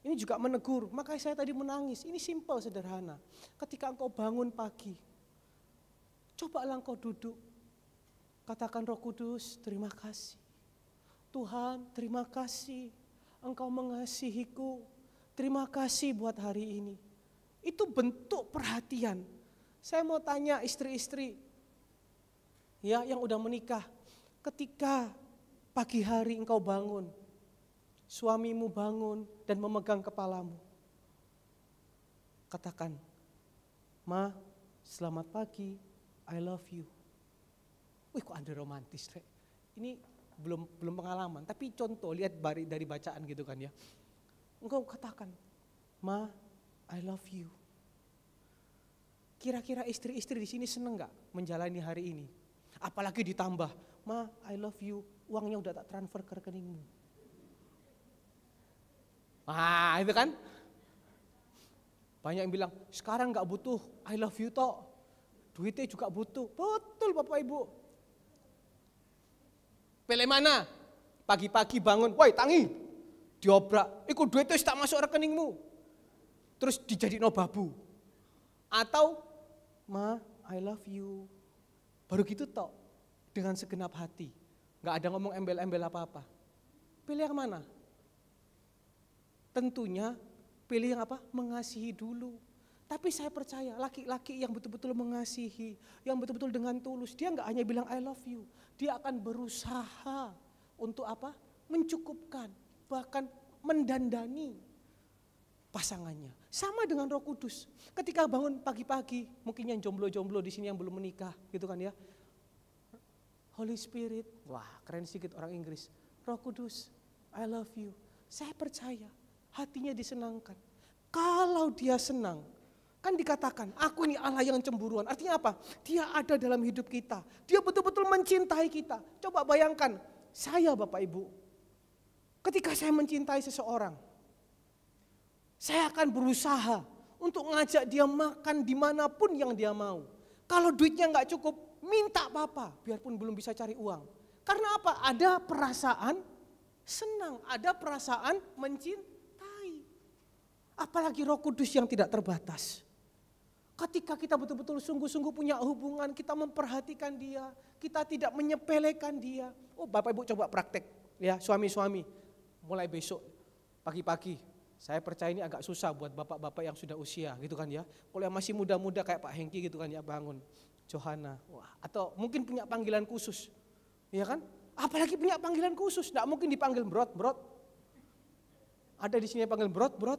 ini juga menegur, maka saya tadi menangis. Ini simpel, sederhana. Ketika engkau bangun pagi, coba engkau duduk. Katakan roh kudus, terima kasih. Tuhan, terima kasih. Engkau mengasihiku. Terima kasih buat hari ini. Itu bentuk perhatian. Saya mau tanya istri-istri ya yang udah menikah, ketika pagi hari engkau bangun, suamimu bangun dan memegang kepalamu. Katakan, Ma, selamat pagi, I love you. Wih kok anda romantis, Re. Ini belum belum pengalaman, tapi contoh lihat dari, bacaan gitu kan ya. Engkau katakan, Ma, I love you. Kira-kira istri-istri di sini seneng gak menjalani hari ini? Apalagi ditambah, Ma, I love you, uangnya udah tak transfer ke rekeningmu. Wah itu kan. Banyak yang bilang, sekarang nggak butuh I love you toh. Duitnya juga butuh. Betul Bapak Ibu. Pilih mana? Pagi-pagi bangun, woi tangi. Diobrak, ikut duitnya tak masuk rekeningmu. Terus dijadiin babu. Atau, ma I love you. Baru gitu toh, dengan segenap hati. Nggak ada ngomong embel-embel apa-apa. Pilih yang mana? tentunya pilih yang apa? Mengasihi dulu. Tapi saya percaya laki-laki yang betul-betul mengasihi, yang betul-betul dengan tulus, dia nggak hanya bilang I love you, dia akan berusaha untuk apa? Mencukupkan, bahkan mendandani pasangannya. Sama dengan Roh Kudus. Ketika bangun pagi-pagi, mungkin yang jomblo-jomblo di sini yang belum menikah, gitu kan ya. Holy Spirit, wah keren sedikit orang Inggris. Roh Kudus, I love you. Saya percaya hatinya disenangkan. Kalau dia senang, kan dikatakan, aku ini Allah yang cemburuan. Artinya apa? Dia ada dalam hidup kita. Dia betul-betul mencintai kita. Coba bayangkan, saya Bapak Ibu, ketika saya mencintai seseorang, saya akan berusaha untuk ngajak dia makan dimanapun yang dia mau. Kalau duitnya nggak cukup, minta papa, biarpun belum bisa cari uang. Karena apa? Ada perasaan senang, ada perasaan mencintai Apalagi roh kudus yang tidak terbatas. Ketika kita betul-betul sungguh-sungguh punya hubungan, kita memperhatikan dia, kita tidak menyepelekan dia. Oh Bapak Ibu coba praktek ya suami-suami. Mulai besok pagi-pagi saya percaya ini agak susah buat bapak-bapak yang sudah usia gitu kan ya. Kalau yang masih muda-muda kayak Pak Hengki gitu kan ya bangun. Johanna, wah, atau mungkin punya panggilan khusus, ya kan? Apalagi punya panggilan khusus, tidak mungkin dipanggil brot brot. Ada di sini yang panggil brot brot,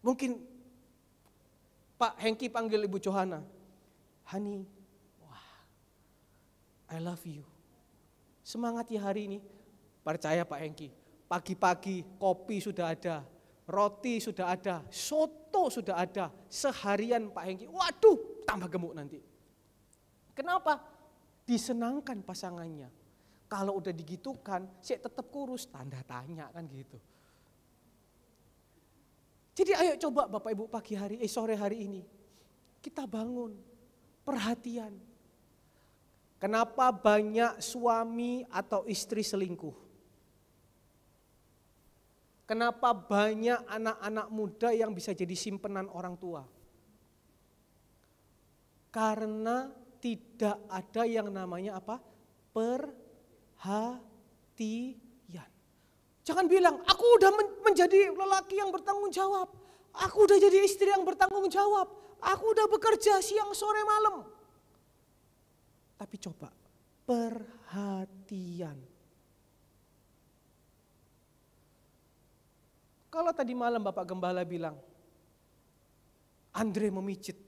Mungkin Pak Hengki panggil Ibu Johana. Honey, wah, I love you. Semangat ya hari ini. Percaya Pak Hengki, pagi-pagi kopi sudah ada, roti sudah ada, soto sudah ada, seharian Pak Hengki. Waduh, tambah gemuk nanti. Kenapa? Disenangkan pasangannya. Kalau udah digitukan, saya tetap kurus, tanda tanya kan gitu. Jadi ayo coba Bapak Ibu pagi hari, eh sore hari ini. Kita bangun perhatian. Kenapa banyak suami atau istri selingkuh? Kenapa banyak anak-anak muda yang bisa jadi simpenan orang tua? Karena tidak ada yang namanya apa? Perhatian Jangan bilang, aku udah menjadi lelaki yang bertanggung jawab. Aku udah jadi istri yang bertanggung jawab. Aku udah bekerja siang sore malam. Tapi coba perhatian. Kalau tadi malam Bapak Gembala bilang, Andre memicit.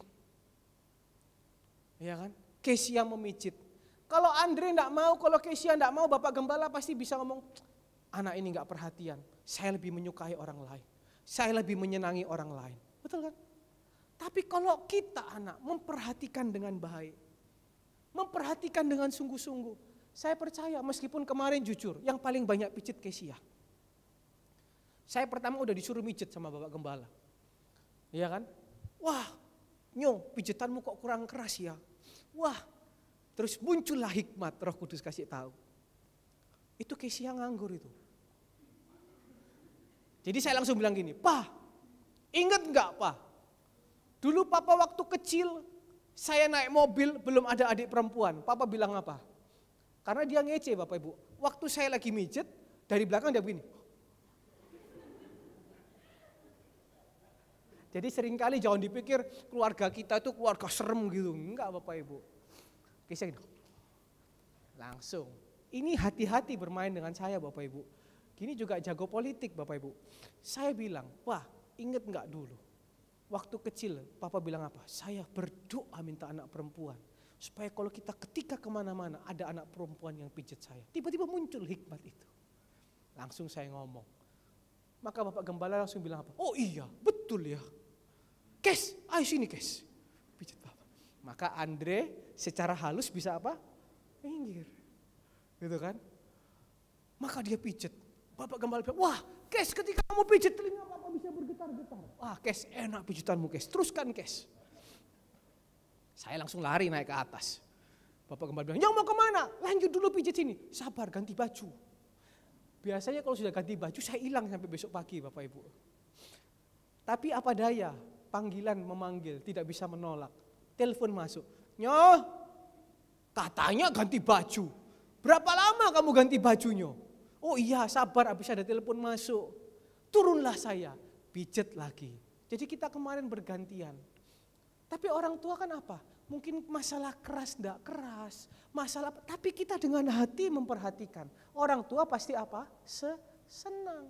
Ya kan? Kesia memicit. Kalau Andre tidak mau, kalau Kesia tidak mau, Bapak Gembala pasti bisa ngomong, anak ini nggak perhatian, saya lebih menyukai orang lain, saya lebih menyenangi orang lain. Betul kan? Tapi kalau kita anak memperhatikan dengan baik, memperhatikan dengan sungguh-sungguh, saya percaya meskipun kemarin jujur, yang paling banyak pijit Kesia. Saya pertama udah disuruh mijit sama Bapak Gembala. Iya kan? Wah, nyong, pijitanmu kok kurang keras ya. Wah, terus muncullah hikmat roh kudus kasih tahu. Itu Kesia nganggur itu. Jadi saya langsung bilang gini, Pak, ingat nggak Pak? Dulu Papa waktu kecil, saya naik mobil, belum ada adik perempuan. Papa bilang apa? Karena dia ngece Bapak Ibu. Waktu saya lagi mijet, dari belakang dia begini. Jadi seringkali jangan dipikir keluarga kita itu keluarga serem gitu. Enggak Bapak Ibu. Kisah ini, Langsung. Ini hati-hati bermain dengan saya Bapak Ibu ini juga jago politik Bapak Ibu. Saya bilang, wah inget nggak dulu. Waktu kecil Papa bilang apa? Saya berdoa minta anak perempuan. Supaya kalau kita ketika kemana-mana ada anak perempuan yang pijat saya. Tiba-tiba muncul hikmat itu. Langsung saya ngomong. Maka Bapak Gembala langsung bilang apa? Oh iya, betul ya. Kes, ayo sini kes. Pijat Bapak. Maka Andre secara halus bisa apa? Minggir. Gitu kan? Maka dia pijat. Bapak gembala bilang, wah Kes ketika kamu pijit telinga Bapak bisa bergetar-getar. Wah Kes enak pijitanmu Kes, teruskan Kes. Saya langsung lari naik ke atas. Bapak gembala bilang, yang mau kemana? Lanjut dulu pijit sini. Sabar, ganti baju. Biasanya kalau sudah ganti baju saya hilang sampai besok pagi Bapak Ibu. Tapi apa daya, panggilan memanggil, tidak bisa menolak. Telepon masuk, nyoh katanya ganti baju. Berapa lama kamu ganti bajunya? Oh iya sabar habis ada telepon masuk. Turunlah saya, pijet lagi. Jadi kita kemarin bergantian. Tapi orang tua kan apa? Mungkin masalah keras enggak keras, masalah tapi kita dengan hati memperhatikan. Orang tua pasti apa? Senang.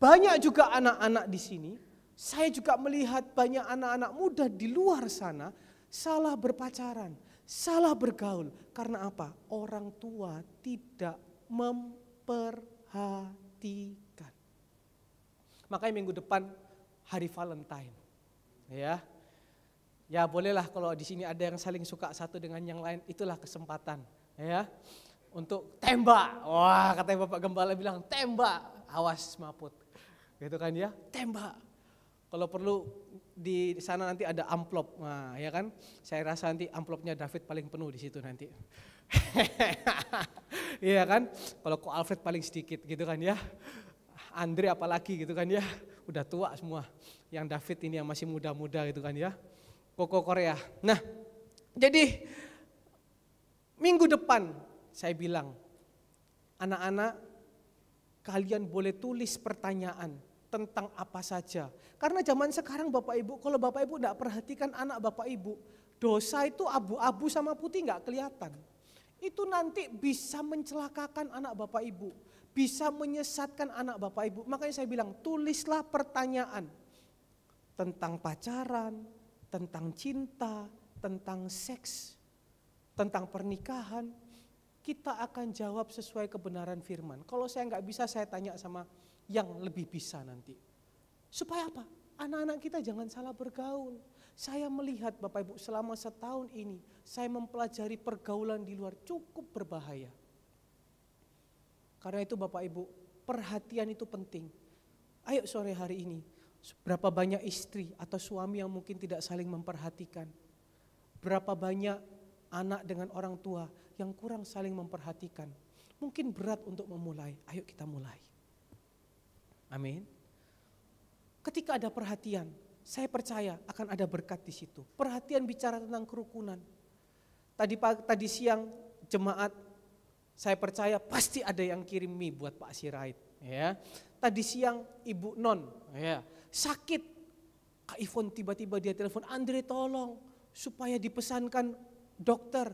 Banyak juga anak-anak di sini. Saya juga melihat banyak anak-anak muda di luar sana salah berpacaran, salah bergaul. Karena apa? Orang tua tidak memperhatikan. Makanya minggu depan hari Valentine. Ya. Ya bolehlah kalau di sini ada yang saling suka satu dengan yang lain, itulah kesempatan ya untuk tembak. Wah, kata Bapak Gembala bilang tembak. Awas maput. Gitu kan ya, tembak. Kalau perlu di sana nanti ada amplop. Nah, ya kan? Saya rasa nanti amplopnya David paling penuh di situ nanti. <laughs> Iya kan? Kalau kok Alfred paling sedikit gitu kan ya. Andre apalagi gitu kan ya. Udah tua semua. Yang David ini yang masih muda-muda gitu kan ya. Koko Korea. Nah, jadi minggu depan saya bilang, anak-anak kalian boleh tulis pertanyaan tentang apa saja. Karena zaman sekarang Bapak Ibu, kalau Bapak Ibu tidak perhatikan anak Bapak Ibu, dosa itu abu-abu sama putih nggak kelihatan itu nanti bisa mencelakakan anak bapak ibu, bisa menyesatkan anak bapak ibu. Makanya saya bilang tulislah pertanyaan tentang pacaran, tentang cinta, tentang seks, tentang pernikahan. Kita akan jawab sesuai kebenaran firman. Kalau saya nggak bisa saya tanya sama yang lebih bisa nanti. Supaya apa? Anak-anak kita jangan salah bergaul. Saya melihat Bapak Ibu selama setahun ini saya mempelajari pergaulan di luar cukup berbahaya. Karena itu Bapak Ibu perhatian itu penting. Ayo sore hari ini berapa banyak istri atau suami yang mungkin tidak saling memperhatikan. Berapa banyak anak dengan orang tua yang kurang saling memperhatikan. Mungkin berat untuk memulai, ayo kita mulai. Amin. Ketika ada perhatian, saya percaya akan ada berkat di situ. Perhatian bicara tentang kerukunan. Tadi pagi, tadi siang jemaat saya percaya pasti ada yang kirim mie buat Pak Sirait. Ya. Tadi siang Ibu Non ya, sakit. Kak Ivon tiba-tiba dia telepon, Andre tolong supaya dipesankan dokter.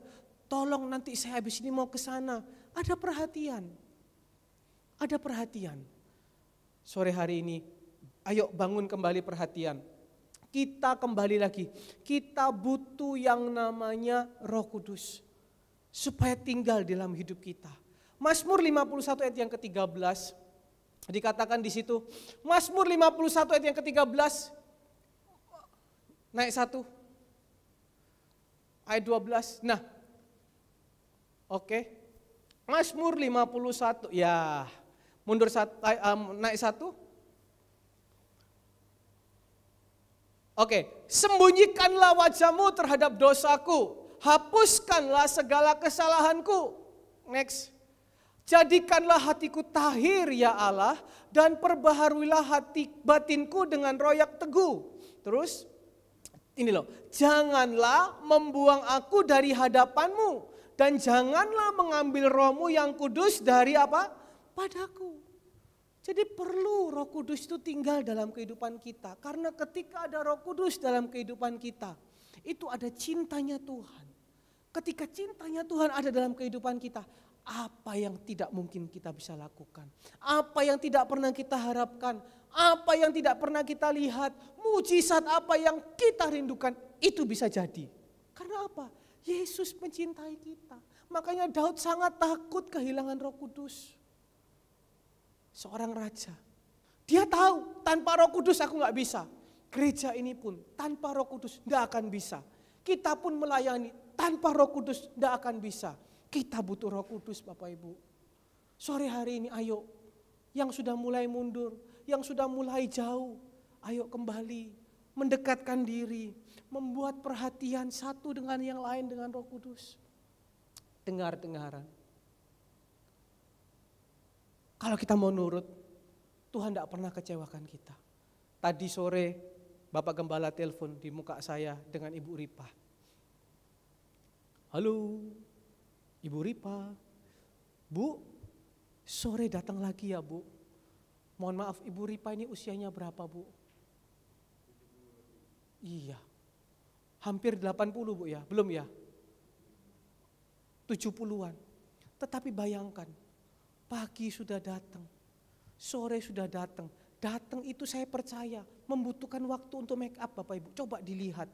Tolong nanti saya habis ini mau ke sana. Ada perhatian. Ada perhatian. Sore hari ini, ayo bangun kembali perhatian kita kembali lagi. Kita butuh yang namanya Roh Kudus supaya tinggal dalam hidup kita. Mazmur 51 ayat yang ke-13 dikatakan di situ. Mazmur 51 ayat yang ke-13 naik satu. Ayat 12. Nah. Oke. Okay. Mazmur 51 ya mundur satu, eh, naik satu Oke, sembunyikanlah wajahmu terhadap dosaku, hapuskanlah segala kesalahanku. Next. Jadikanlah hatiku tahir ya Allah dan perbaharuilah hati batinku dengan royak teguh. Terus ini loh, janganlah membuang aku dari hadapanmu dan janganlah mengambil rohmu yang kudus dari apa? Padaku. Jadi perlu roh kudus itu tinggal dalam kehidupan kita. Karena ketika ada roh kudus dalam kehidupan kita, itu ada cintanya Tuhan. Ketika cintanya Tuhan ada dalam kehidupan kita, apa yang tidak mungkin kita bisa lakukan? Apa yang tidak pernah kita harapkan? Apa yang tidak pernah kita lihat? Mujizat apa yang kita rindukan? Itu bisa jadi. Karena apa? Yesus mencintai kita. Makanya Daud sangat takut kehilangan roh kudus seorang raja. Dia tahu tanpa roh kudus aku nggak bisa. Gereja ini pun tanpa roh kudus nggak akan bisa. Kita pun melayani tanpa roh kudus nggak akan bisa. Kita butuh roh kudus Bapak Ibu. Sore hari ini ayo yang sudah mulai mundur, yang sudah mulai jauh. Ayo kembali mendekatkan diri, membuat perhatian satu dengan yang lain dengan roh kudus. Dengar-dengaran, kalau kita mau nurut, Tuhan tidak pernah kecewakan kita. Tadi sore Bapak Gembala telepon di muka saya dengan Ibu Ripa. Halo, Ibu Ripa. Bu, sore datang lagi ya Bu. Mohon maaf Ibu Ripa ini usianya berapa Bu? Iya, hampir 80 Bu ya, belum ya? 70-an. Tetapi bayangkan, Pagi sudah datang, sore sudah datang. Datang itu saya percaya membutuhkan waktu untuk make up Bapak Ibu. Coba dilihat.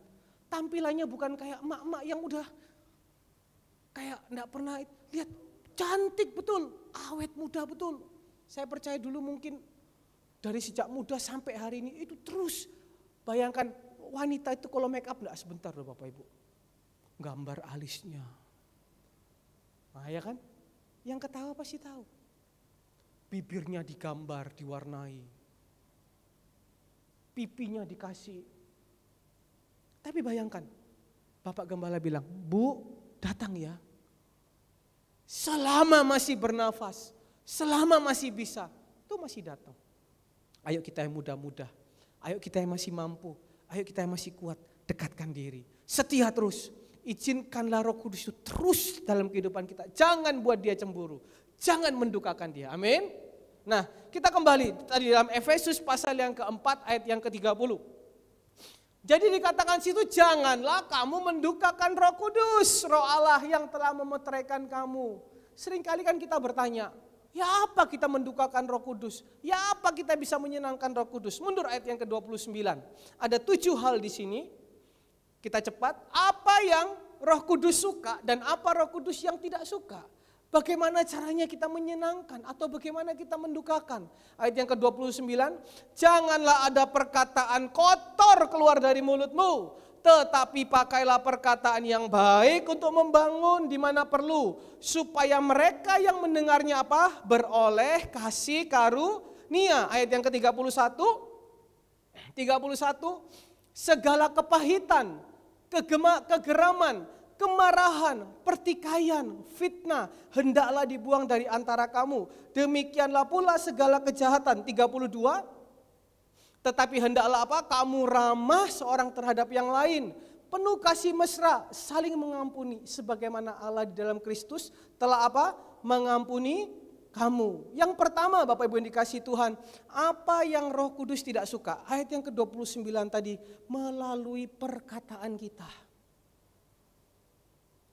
Tampilannya bukan kayak emak-emak yang udah kayak enggak pernah lihat cantik betul, awet muda betul. Saya percaya dulu mungkin dari sejak muda sampai hari ini itu terus bayangkan wanita itu kalau make up enggak sebentar loh Bapak Ibu. Gambar alisnya. Nah ya kan? Yang ketawa pasti tahu bibirnya digambar, diwarnai, pipinya dikasih. Tapi bayangkan, Bapak Gembala bilang, Bu datang ya. Selama masih bernafas, selama masih bisa, itu masih datang. Ayo kita yang muda-muda, ayo kita yang masih mampu, ayo kita yang masih kuat, dekatkan diri. Setia terus, izinkanlah roh kudus itu terus dalam kehidupan kita. Jangan buat dia cemburu, jangan mendukakan dia. Amin. Nah, kita kembali tadi dalam Efesus pasal yang keempat ayat yang ke-30. Jadi dikatakan situ janganlah kamu mendukakan Roh Kudus, Roh Allah yang telah memeteraikan kamu. Seringkali kan kita bertanya, ya apa kita mendukakan Roh Kudus? Ya apa kita bisa menyenangkan Roh Kudus? Mundur ayat yang ke-29. Ada tujuh hal di sini. Kita cepat, apa yang Roh Kudus suka dan apa Roh Kudus yang tidak suka? Bagaimana caranya kita menyenangkan atau bagaimana kita mendukakan? Ayat yang ke-29, janganlah ada perkataan kotor keluar dari mulutmu, tetapi pakailah perkataan yang baik untuk membangun di mana perlu, supaya mereka yang mendengarnya apa? beroleh kasih karunia. Ayat yang ke-31 31 segala kepahitan, kegema, kegeraman, kemarahan, pertikaian, fitnah hendaklah dibuang dari antara kamu. Demikianlah pula segala kejahatan. 32 Tetapi hendaklah apa? Kamu ramah seorang terhadap yang lain, penuh kasih mesra, saling mengampuni sebagaimana Allah di dalam Kristus telah apa? mengampuni kamu. Yang pertama Bapak Ibu yang dikasih Tuhan, apa yang Roh Kudus tidak suka? Ayat yang ke-29 tadi melalui perkataan kita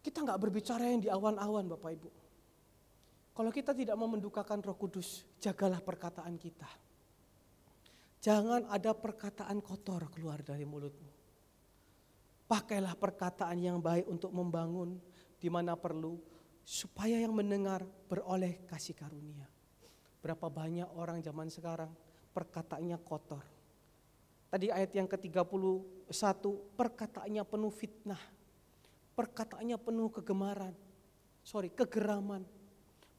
kita nggak berbicara yang di awan-awan Bapak Ibu. Kalau kita tidak mau mendukakan roh kudus, jagalah perkataan kita. Jangan ada perkataan kotor keluar dari mulutmu. Pakailah perkataan yang baik untuk membangun di mana perlu, supaya yang mendengar beroleh kasih karunia. Berapa banyak orang zaman sekarang perkataannya kotor. Tadi ayat yang ke-31, perkataannya penuh fitnah Perkataannya penuh kegemaran. Sorry, kegeraman.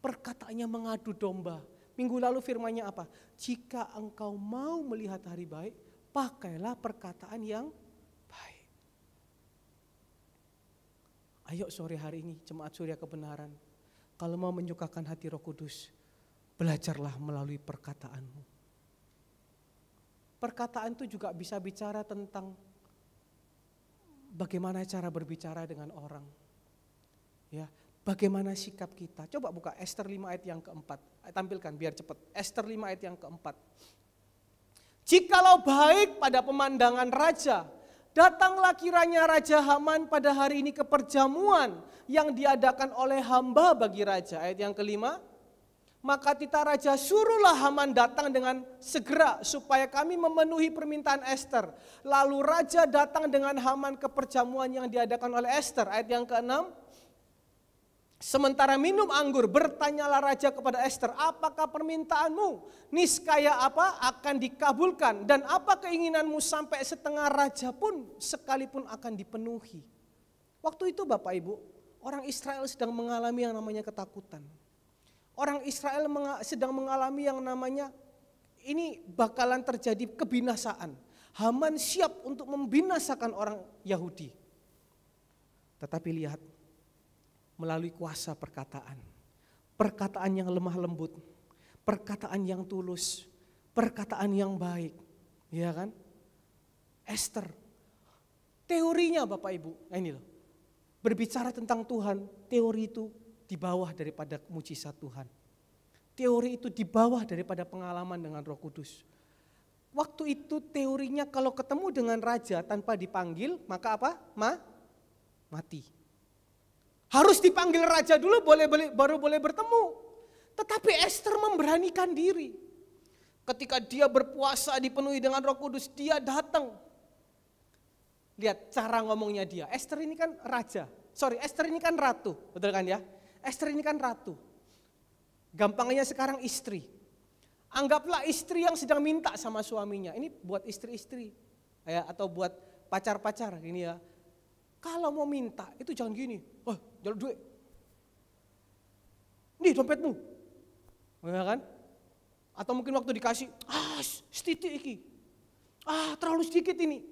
Perkataannya mengadu domba. Minggu lalu firmanya apa? Jika engkau mau melihat hari baik, pakailah perkataan yang baik. Ayo sore hari ini jemaat surya kebenaran. Kalau mau menyukakan hati roh kudus, belajarlah melalui perkataanmu. Perkataan itu juga bisa bicara tentang bagaimana cara berbicara dengan orang. Ya, bagaimana sikap kita. Coba buka Esther 5 ayat yang keempat. Eh, tampilkan biar cepat. Esther 5 ayat yang keempat. Jikalau baik pada pemandangan raja, datanglah kiranya Raja Haman pada hari ini ke perjamuan yang diadakan oleh hamba bagi raja. Ayat yang kelima, maka Tita Raja suruhlah Haman datang dengan segera supaya kami memenuhi permintaan Esther. Lalu Raja datang dengan Haman ke perjamuan yang diadakan oleh Esther. Ayat yang keenam. Sementara minum anggur, bertanyalah raja kepada Esther, apakah permintaanmu? Niskaya apa akan dikabulkan? Dan apa keinginanmu sampai setengah raja pun sekalipun akan dipenuhi? Waktu itu Bapak Ibu, orang Israel sedang mengalami yang namanya ketakutan. Orang Israel sedang mengalami yang namanya ini bakalan terjadi kebinasaan. Haman siap untuk membinasakan orang Yahudi. Tetapi lihat, melalui kuasa perkataan. Perkataan yang lemah lembut, perkataan yang tulus, perkataan yang baik. Ya kan? Esther. Teorinya Bapak Ibu, nah ini loh. Berbicara tentang Tuhan, teori itu di bawah daripada mujizat Tuhan. Teori itu di bawah daripada pengalaman dengan Roh Kudus. Waktu itu teorinya kalau ketemu dengan raja tanpa dipanggil, maka apa? Ma mati. Harus dipanggil raja dulu boleh, boleh baru boleh bertemu. Tetapi Esther memberanikan diri. Ketika dia berpuasa dipenuhi dengan Roh Kudus, dia datang. Lihat cara ngomongnya dia. Esther ini kan raja. Sorry, Esther ini kan ratu, betul kan ya? Esther ini kan ratu. Gampangnya sekarang istri. Anggaplah istri yang sedang minta sama suaminya. Ini buat istri-istri ya, atau buat pacar-pacar gini ya. Kalau mau minta itu jangan gini. oh, jalur duit. Nih dompetmu. Ya kan? Atau mungkin waktu dikasih, ah sedikit iki. Ah terlalu sedikit ini.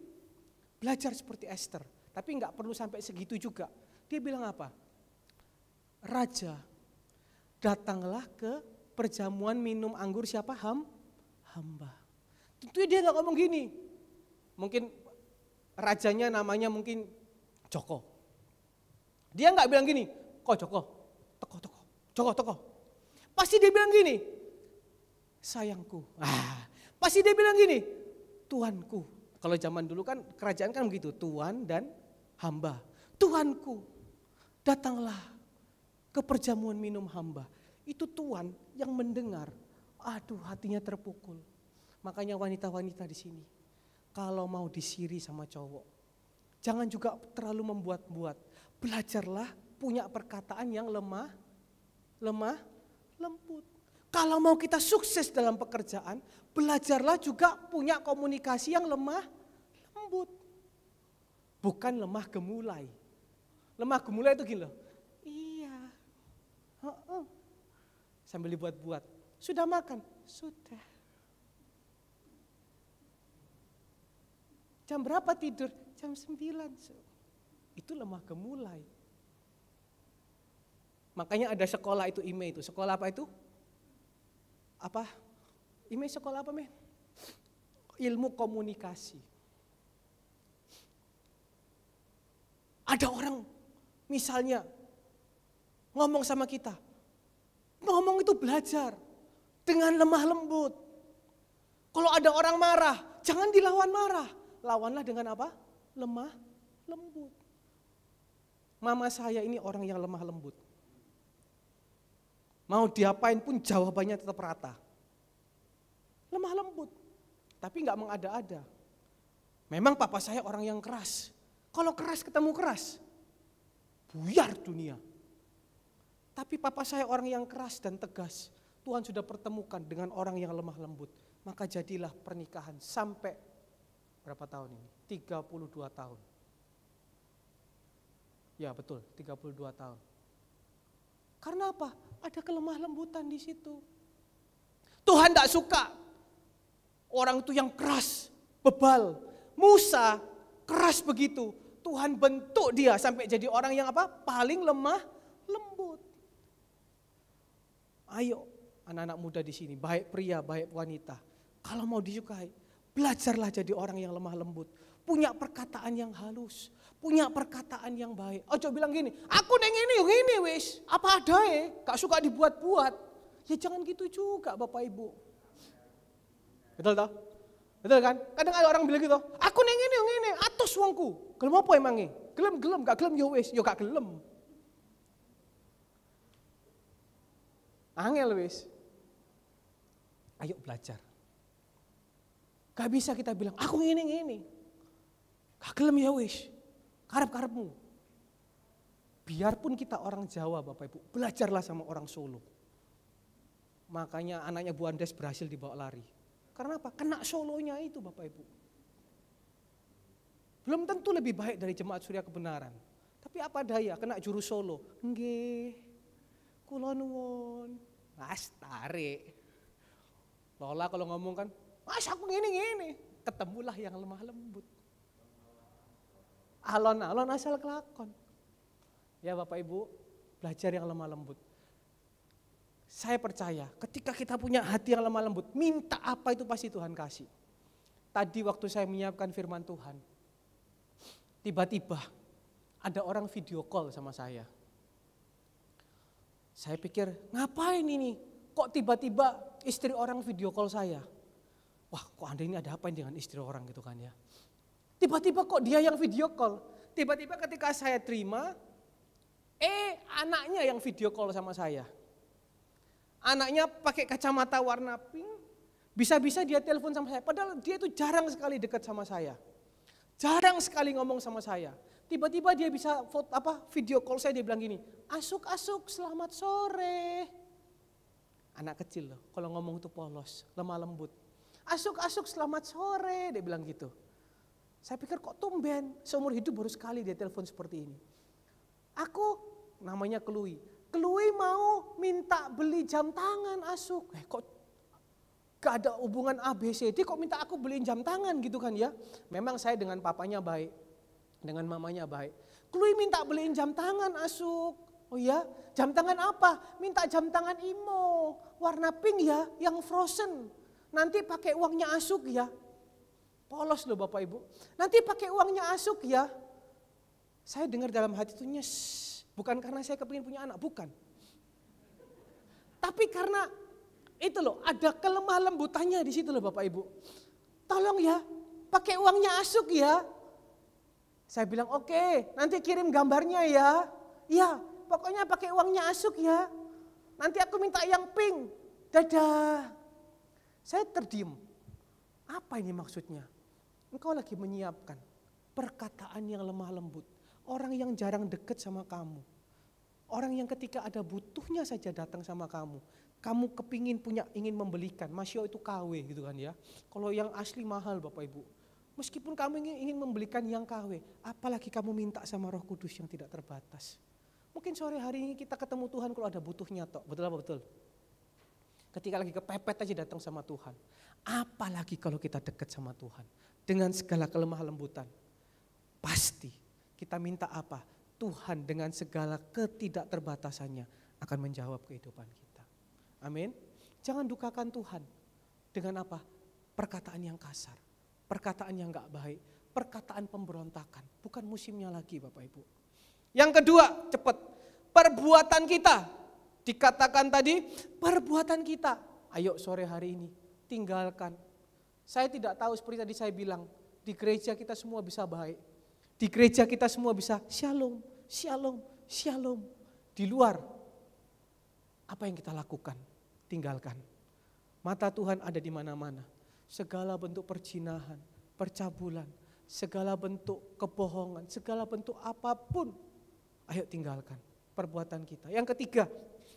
Belajar seperti Esther. Tapi nggak perlu sampai segitu juga. Dia bilang apa? raja, datanglah ke perjamuan minum anggur siapa? Ham, hamba. Tentunya dia nggak ngomong gini. Mungkin rajanya namanya mungkin Joko. Dia nggak bilang gini, kok Joko, toko toko, Joko toko. Pasti dia bilang gini, sayangku. Ah, pasti dia bilang gini, tuanku. Kalau zaman dulu kan kerajaan kan begitu, tuan dan hamba. Tuanku, datanglah ke perjamuan minum hamba. Itu Tuhan yang mendengar. Aduh hatinya terpukul. Makanya wanita-wanita di sini. Kalau mau disiri sama cowok. Jangan juga terlalu membuat-buat. Belajarlah punya perkataan yang lemah, lemah, lembut. Kalau mau kita sukses dalam pekerjaan, belajarlah juga punya komunikasi yang lemah, lembut. Bukan lemah gemulai. Lemah gemulai itu gini loh, Oh, oh. Sambil dibuat-buat. Sudah makan? Sudah. Jam berapa tidur? Jam sembilan. Itu lemah gemulai. Makanya ada sekolah itu IME itu. Sekolah apa itu? Apa? IME sekolah apa, men? Ilmu komunikasi. Ada orang misalnya ngomong sama kita. Ngomong itu belajar dengan lemah lembut. Kalau ada orang marah, jangan dilawan marah. Lawanlah dengan apa? Lemah lembut. Mama saya ini orang yang lemah lembut. Mau diapain pun jawabannya tetap rata. Lemah lembut. Tapi nggak mengada-ada. Memang papa saya orang yang keras. Kalau keras ketemu keras. Buyar dunia. Tapi papa saya orang yang keras dan tegas. Tuhan sudah pertemukan dengan orang yang lemah lembut. Maka jadilah pernikahan sampai berapa tahun ini? 32 tahun. Ya betul, 32 tahun. Karena apa? Ada kelemah lembutan di situ. Tuhan tidak suka orang itu yang keras, bebal. Musa keras begitu. Tuhan bentuk dia sampai jadi orang yang apa? Paling lemah lembut. Ayo anak-anak muda di sini, baik pria, baik wanita. Kalau mau disukai, belajarlah jadi orang yang lemah lembut. Punya perkataan yang halus, punya perkataan yang baik. Ojo bilang gini, aku neng ini, ini wis, apa ada ya, gak suka dibuat-buat. Ya jangan gitu juga Bapak Ibu. Betul toh? Betul kan? Kadang ada orang bilang gitu, aku neng ini, ini, atus uangku. Gelem apa emangnya? Gelem, gelem, gak gelem, yo wis, yo gak gelem. Angel wis. Ayo belajar. Gak bisa kita bilang, aku ini ini. Kagelem ya wis. Karep-karepmu. Biarpun kita orang Jawa Bapak Ibu, belajarlah sama orang Solo. Makanya anaknya Bu Andes berhasil dibawa lari. Karena apa? Kena solonya itu Bapak Ibu. Belum tentu lebih baik dari jemaat surya kebenaran. Tapi apa daya, kena juru solo. Nggih kula nuwun. Mas tarik. Lola kalau ngomong kan, mas aku gini gini. Ketemulah yang lemah lembut. Alon-alon asal kelakon. Ya Bapak Ibu, belajar yang lemah lembut. Saya percaya ketika kita punya hati yang lemah lembut, minta apa itu pasti Tuhan kasih. Tadi waktu saya menyiapkan firman Tuhan, tiba-tiba ada orang video call sama saya saya pikir, ngapain ini? Kok tiba-tiba istri orang video call saya? Wah, kok Anda ini ada apa dengan istri orang gitu kan ya? Tiba-tiba kok dia yang video call? Tiba-tiba ketika saya terima, eh anaknya yang video call sama saya. Anaknya pakai kacamata warna pink, bisa-bisa dia telepon sama saya. Padahal dia itu jarang sekali dekat sama saya. Jarang sekali ngomong sama saya. Tiba-tiba dia bisa foto, apa video call saya dia bilang gini, asuk asuk selamat sore. Anak kecil loh, kalau ngomong itu polos, lemah lembut. Asuk asuk selamat sore, dia bilang gitu. Saya pikir kok tumben, seumur hidup baru sekali dia telepon seperti ini. Aku namanya Kelui, Kelui mau minta beli jam tangan asuk. Eh kok gak ada hubungan ABCD kok minta aku beliin jam tangan gitu kan ya. Memang saya dengan papanya baik dengan mamanya baik. Chloe minta beliin jam tangan asuk. Oh ya, jam tangan apa? Minta jam tangan Imo, warna pink ya, yang frozen. Nanti pakai uangnya asuk ya. Polos loh Bapak Ibu. Nanti pakai uangnya asuk ya. Saya dengar dalam hati itu nyes. Bukan karena saya kepingin punya anak, bukan. Tapi karena itu loh, ada kelemah lembutannya di situ loh Bapak Ibu. Tolong ya, pakai uangnya asuk ya saya bilang, oke okay, nanti kirim gambarnya ya. Iya, pokoknya pakai uangnya asuk ya. Nanti aku minta yang pink. Dadah. Saya terdiam. Apa ini maksudnya? Engkau lagi menyiapkan perkataan yang lemah lembut. Orang yang jarang dekat sama kamu. Orang yang ketika ada butuhnya saja datang sama kamu. Kamu kepingin punya ingin membelikan. Masya itu KW gitu kan ya. Kalau yang asli mahal Bapak Ibu. Meskipun kamu ingin, ingin membelikan yang KW, apalagi kamu minta sama roh kudus yang tidak terbatas. Mungkin sore hari ini kita ketemu Tuhan kalau ada butuhnya tok, betul apa betul? Ketika lagi kepepet aja datang sama Tuhan. Apalagi kalau kita dekat sama Tuhan. Dengan segala kelemah lembutan. Pasti kita minta apa? Tuhan dengan segala ketidakterbatasannya akan menjawab kehidupan kita. Amin. Jangan dukakan Tuhan dengan apa? Perkataan yang kasar perkataan yang gak baik, perkataan pemberontakan. Bukan musimnya lagi Bapak Ibu. Yang kedua, cepat. Perbuatan kita. Dikatakan tadi, perbuatan kita. Ayo sore hari ini, tinggalkan. Saya tidak tahu seperti tadi saya bilang, di gereja kita semua bisa baik. Di gereja kita semua bisa shalom, shalom, shalom. Di luar, apa yang kita lakukan? Tinggalkan. Mata Tuhan ada di mana-mana segala bentuk perjinahan, percabulan, segala bentuk kebohongan, segala bentuk apapun. Ayo tinggalkan perbuatan kita. Yang ketiga,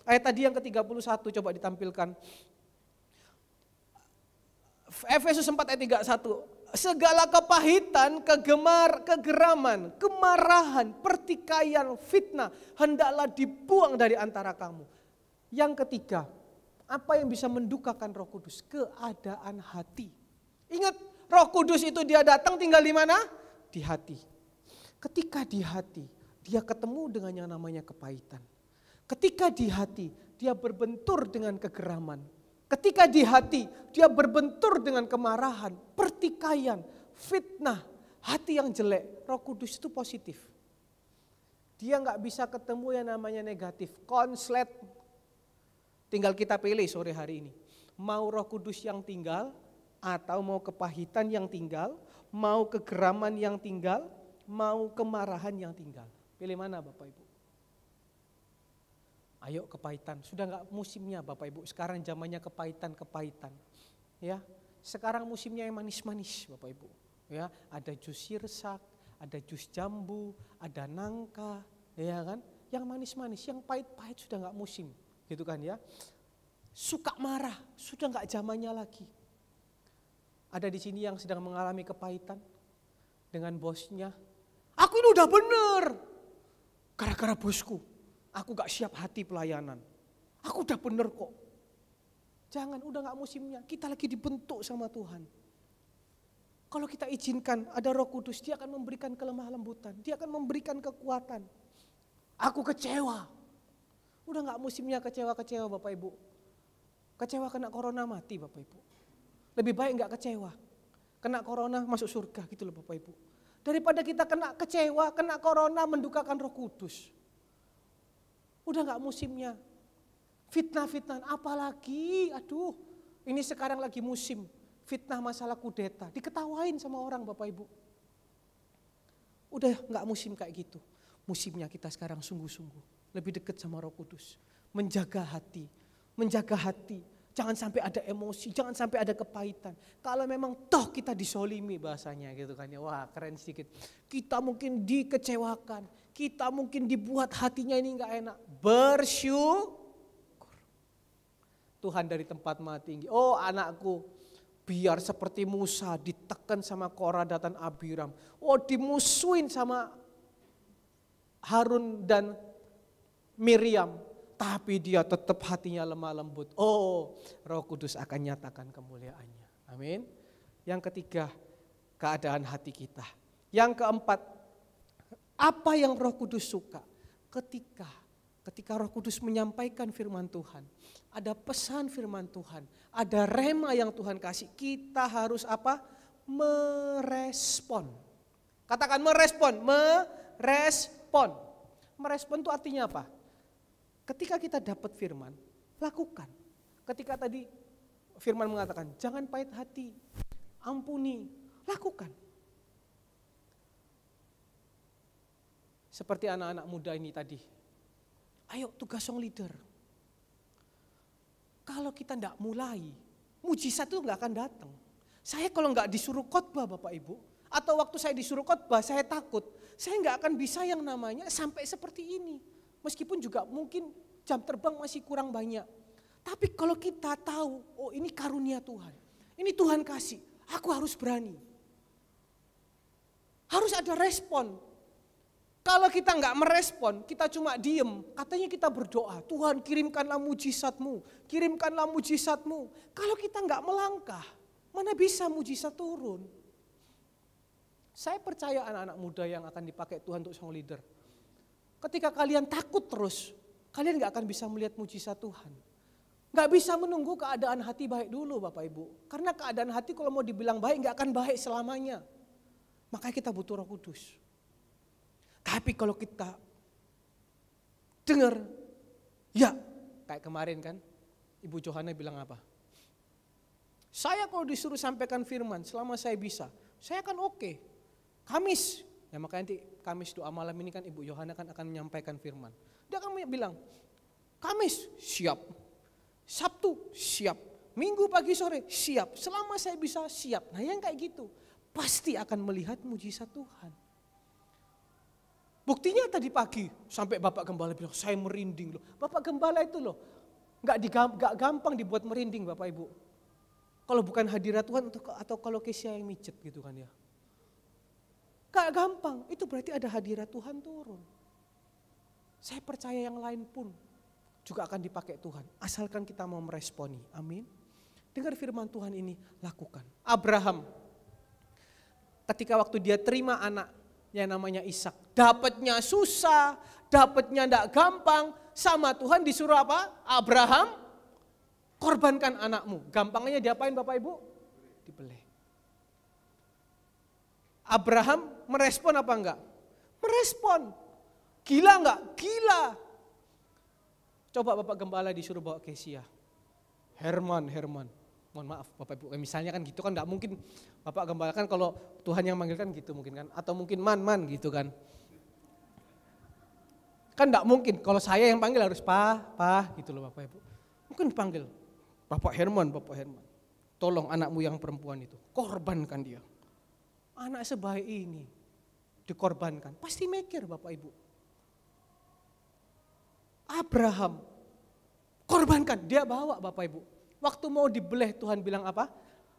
ayat tadi yang ke-31 coba ditampilkan. Efesus 4 ayat 31. Segala kepahitan, kegemar, kegeraman, kemarahan, pertikaian, fitnah hendaklah dibuang dari antara kamu. Yang ketiga, apa yang bisa mendukakan Roh Kudus? Keadaan hati. Ingat, Roh Kudus itu dia datang tinggal di mana? Di hati. Ketika di hati, dia ketemu dengan yang namanya kepahitan. Ketika di hati, dia berbentur dengan kegeraman. Ketika di hati, dia berbentur dengan kemarahan, pertikaian, fitnah, hati yang jelek. Roh Kudus itu positif. Dia nggak bisa ketemu yang namanya negatif. Konslet, Tinggal kita pilih sore hari ini. Mau roh kudus yang tinggal atau mau kepahitan yang tinggal, mau kegeraman yang tinggal, mau kemarahan yang tinggal. Pilih mana Bapak Ibu? Ayo kepahitan, sudah nggak musimnya Bapak Ibu, sekarang zamannya kepahitan-kepahitan. Ya, sekarang musimnya yang manis-manis Bapak Ibu. Ya, ada jus sirsak, ada jus jambu, ada nangka, ya kan? Yang manis-manis, yang pahit-pahit sudah nggak musim gitu kan ya. Suka marah, sudah nggak zamannya lagi. Ada di sini yang sedang mengalami kepahitan dengan bosnya. Aku ini udah bener, gara-gara bosku. Aku gak siap hati pelayanan. Aku udah bener kok. Jangan, udah gak musimnya. Kita lagi dibentuk sama Tuhan. Kalau kita izinkan ada roh kudus, dia akan memberikan kelemah lembutan. Dia akan memberikan kekuatan. Aku kecewa, Udah nggak musimnya kecewa-kecewa Bapak Ibu. Kecewa kena corona mati Bapak Ibu. Lebih baik nggak kecewa. Kena corona masuk surga gitu loh Bapak Ibu. Daripada kita kena kecewa, kena corona mendukakan roh kudus. Udah nggak musimnya. Fitnah-fitnah apalagi aduh ini sekarang lagi musim fitnah masalah kudeta. Diketawain sama orang Bapak Ibu. Udah nggak musim kayak gitu. Musimnya kita sekarang sungguh-sungguh lebih dekat sama Roh Kudus. Menjaga hati, menjaga hati. Jangan sampai ada emosi, jangan sampai ada kepahitan. Kalau memang toh kita disolimi bahasanya gitu kan ya. Wah keren sedikit. Kita mungkin dikecewakan, kita mungkin dibuat hatinya ini nggak enak. Bersyukur. Tuhan dari tempat maha tinggi. Oh anakku, biar seperti Musa ditekan sama Korah dan Abiram. Oh dimusuhin sama Harun dan Miriam, tapi dia tetap hatinya lemah lembut. Oh, Roh Kudus akan nyatakan kemuliaannya. Amin. Yang ketiga, keadaan hati kita. Yang keempat, apa yang Roh Kudus suka? Ketika ketika Roh Kudus menyampaikan firman Tuhan, ada pesan firman Tuhan, ada rema yang Tuhan kasih, kita harus apa? merespon. Katakan merespon, merespon. Merespon itu artinya apa? Ketika kita dapat firman, lakukan. Ketika tadi firman mengatakan, jangan pahit hati, ampuni, lakukan. Seperti anak-anak muda ini tadi. Ayo tugas song leader. Kalau kita tidak mulai, mujizat itu nggak akan datang. Saya kalau nggak disuruh khotbah Bapak Ibu, atau waktu saya disuruh khotbah saya takut, saya nggak akan bisa yang namanya sampai seperti ini. Meskipun juga mungkin jam terbang masih kurang banyak. Tapi kalau kita tahu, oh ini karunia Tuhan. Ini Tuhan kasih, aku harus berani. Harus ada respon. Kalau kita nggak merespon, kita cuma diem. Katanya kita berdoa, Tuhan kirimkanlah mujizatmu, kirimkanlah mujizatmu. Kalau kita nggak melangkah, mana bisa mujizat turun? Saya percaya anak-anak muda yang akan dipakai Tuhan untuk song leader Ketika kalian takut terus, kalian gak akan bisa melihat mujizat Tuhan. Gak bisa menunggu keadaan hati baik dulu Bapak Ibu. Karena keadaan hati kalau mau dibilang baik gak akan baik selamanya. Makanya kita butuh roh kudus. Tapi kalau kita dengar, ya kayak kemarin kan Ibu Johana bilang apa? Saya kalau disuruh sampaikan firman selama saya bisa, saya akan oke. Okay. Kamis Ya makanya nanti Kamis doa malam ini kan Ibu Yohana kan akan menyampaikan firman. Dia akan bilang, Kamis siap, Sabtu siap, Minggu pagi sore siap, selama saya bisa siap. Nah yang kayak gitu pasti akan melihat mujizat Tuhan. Buktinya tadi pagi sampai Bapak Gembala bilang, saya merinding loh. Bapak Gembala itu loh, nggak digam, gak gampang dibuat merinding Bapak Ibu. Kalau bukan hadirat Tuhan atau, atau kalau Kesia yang micet gitu kan ya. Gak gampang, itu berarti ada hadirat Tuhan turun. Saya percaya yang lain pun juga akan dipakai Tuhan. Asalkan kita mau meresponi, amin. Dengar firman Tuhan ini, lakukan. Abraham, ketika waktu dia terima anak yang namanya Ishak, dapatnya susah, dapatnya tidak gampang, sama Tuhan disuruh apa? Abraham, korbankan anakmu. Gampangnya diapain Bapak Ibu? Dibeli. Abraham merespon apa enggak? Merespon. Gila enggak? Gila. Coba Bapak Gembala disuruh bawa Kesia. Herman, Herman. Mohon maaf Bapak Ibu, misalnya kan gitu kan nggak mungkin Bapak Gembala kan kalau Tuhan yang manggil kan gitu mungkin kan. Atau mungkin man, man gitu kan. Kan nggak mungkin, kalau saya yang panggil harus pa, pa gitu loh Bapak Ibu. Mungkin panggil, Bapak Herman, Bapak Herman. Tolong anakmu yang perempuan itu, korbankan dia anak sebaik ini dikorbankan. Pasti mikir Bapak Ibu. Abraham korbankan, dia bawa Bapak Ibu. Waktu mau dibeleh Tuhan bilang apa?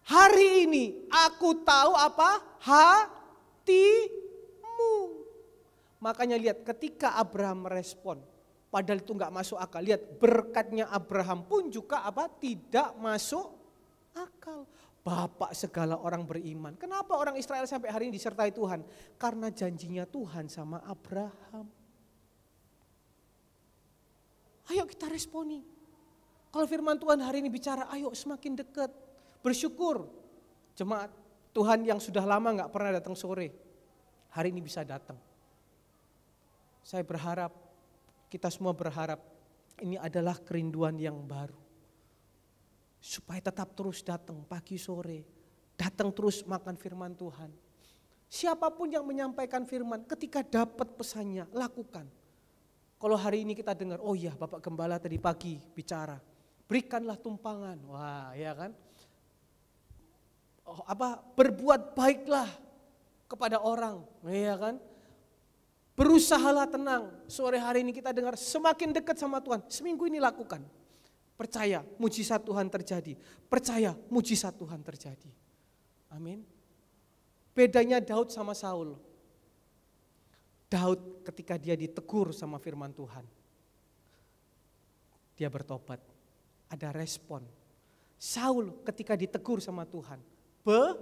Hari ini aku tahu apa hatimu. Makanya lihat ketika Abraham merespon, padahal itu nggak masuk akal. Lihat berkatnya Abraham pun juga apa tidak masuk akal. Bapak segala orang beriman. Kenapa orang Israel sampai hari ini disertai Tuhan? Karena janjinya Tuhan sama Abraham. Ayo kita responi. Kalau firman Tuhan hari ini bicara, ayo semakin dekat. Bersyukur jemaat Tuhan yang sudah lama nggak pernah datang sore. Hari ini bisa datang. Saya berharap, kita semua berharap ini adalah kerinduan yang baru supaya tetap terus datang pagi sore, datang terus makan firman Tuhan. Siapapun yang menyampaikan firman, ketika dapat pesannya, lakukan. Kalau hari ini kita dengar, oh iya Bapak Gembala tadi pagi bicara, berikanlah tumpangan. Wah, ya kan? Oh, apa berbuat baiklah kepada orang, ya kan? Berusahalah tenang. Sore hari ini kita dengar semakin dekat sama Tuhan. Seminggu ini lakukan. Percaya, mujizat Tuhan terjadi. Percaya, mujizat Tuhan terjadi. Amin. Bedanya Daud sama Saul. Daud ketika dia ditegur sama firman Tuhan. Dia bertobat. Ada respon. Saul ketika ditegur sama Tuhan. Be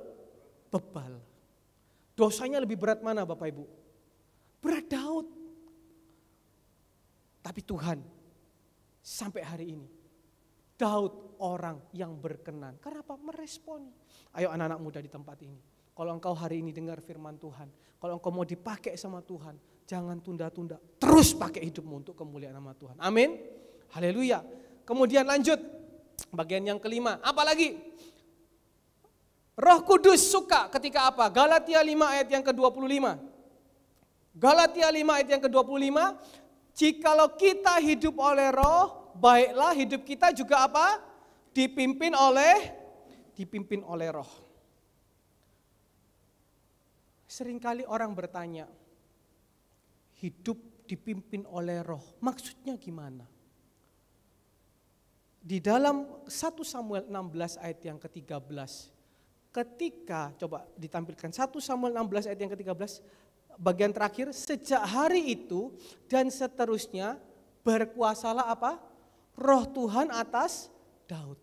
bebal. Dosanya lebih berat mana Bapak Ibu? Berat Daud. Tapi Tuhan sampai hari ini Daud orang yang berkenan. Kenapa apa? Meresponi. Ayo anak-anak muda di tempat ini. Kalau engkau hari ini dengar firman Tuhan, kalau engkau mau dipakai sama Tuhan, jangan tunda-tunda. Terus pakai hidupmu untuk kemuliaan nama Tuhan. Amin. Haleluya. Kemudian lanjut bagian yang kelima. Apalagi Roh Kudus suka ketika apa? Galatia 5 ayat yang ke-25. Galatia 5 ayat yang ke-25, jikalau kita hidup oleh roh, baiklah hidup kita juga apa? Dipimpin oleh dipimpin oleh roh. Seringkali orang bertanya, hidup dipimpin oleh roh, maksudnya gimana? Di dalam 1 Samuel 16 ayat yang ke-13, ketika, coba ditampilkan 1 Samuel 16 ayat yang ke-13, bagian terakhir, sejak hari itu dan seterusnya berkuasalah apa? roh Tuhan atas Daud.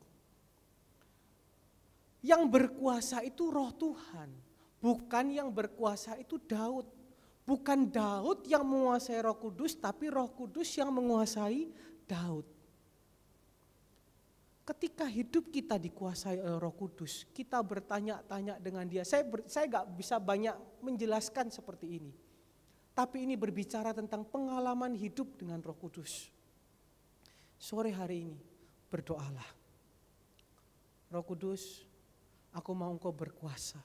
Yang berkuasa itu roh Tuhan, bukan yang berkuasa itu Daud. Bukan Daud yang menguasai roh kudus, tapi roh kudus yang menguasai Daud. Ketika hidup kita dikuasai oleh roh kudus, kita bertanya-tanya dengan dia. Saya ber, saya gak bisa banyak menjelaskan seperti ini. Tapi ini berbicara tentang pengalaman hidup dengan roh kudus sore hari ini berdoalah. Roh Kudus, aku mau engkau berkuasa.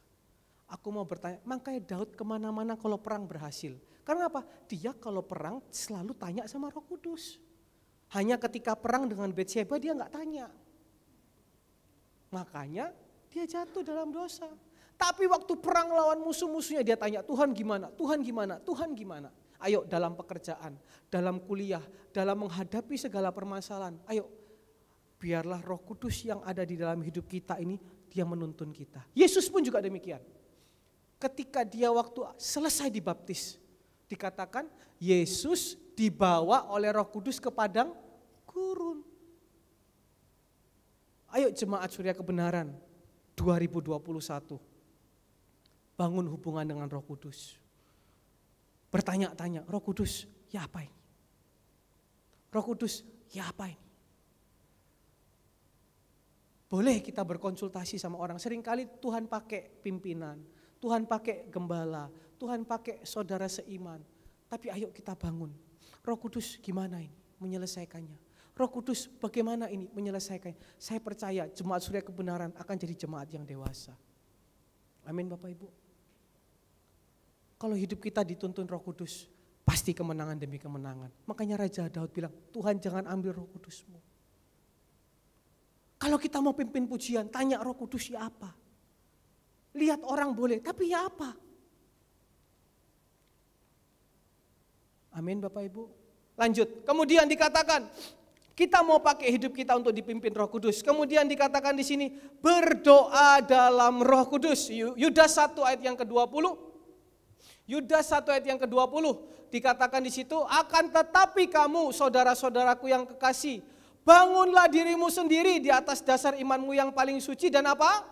Aku mau bertanya, makanya Daud kemana-mana kalau perang berhasil. Karena apa? Dia kalau perang selalu tanya sama roh kudus. Hanya ketika perang dengan Betseba dia nggak tanya. Makanya dia jatuh dalam dosa. Tapi waktu perang lawan musuh-musuhnya dia tanya, Tuhan gimana? Tuhan gimana? Tuhan gimana? Ayo dalam pekerjaan, dalam kuliah, dalam menghadapi segala permasalahan. Ayo biarlah roh kudus yang ada di dalam hidup kita ini dia menuntun kita. Yesus pun juga demikian. Ketika dia waktu selesai dibaptis, dikatakan Yesus dibawa oleh roh kudus ke padang gurun. Ayo jemaat surya kebenaran 2021. Bangun hubungan dengan roh kudus bertanya-tanya, Roh Kudus, ya apa ini? Roh Kudus, ya apa ini? Boleh kita berkonsultasi sama orang. Seringkali Tuhan pakai pimpinan, Tuhan pakai gembala, Tuhan pakai saudara seiman. Tapi ayo kita bangun. Roh Kudus gimana ini menyelesaikannya? Roh Kudus bagaimana ini menyelesaikannya? Saya percaya jemaat surya kebenaran akan jadi jemaat yang dewasa. Amin Bapak Ibu. Kalau hidup kita dituntun roh kudus, pasti kemenangan demi kemenangan. Makanya Raja Daud bilang, Tuhan jangan ambil roh kudusmu. Kalau kita mau pimpin pujian, tanya roh kudus ya apa? Lihat orang boleh, tapi ya apa? Amin Bapak Ibu. Lanjut, kemudian dikatakan, kita mau pakai hidup kita untuk dipimpin Roh Kudus. Kemudian dikatakan di sini berdoa dalam Roh Kudus. Yudas 1 ayat yang ke-20. Yudas 1 ayat yang ke-20 dikatakan di situ akan tetapi kamu saudara-saudaraku yang kekasih bangunlah dirimu sendiri di atas dasar imanmu yang paling suci dan apa?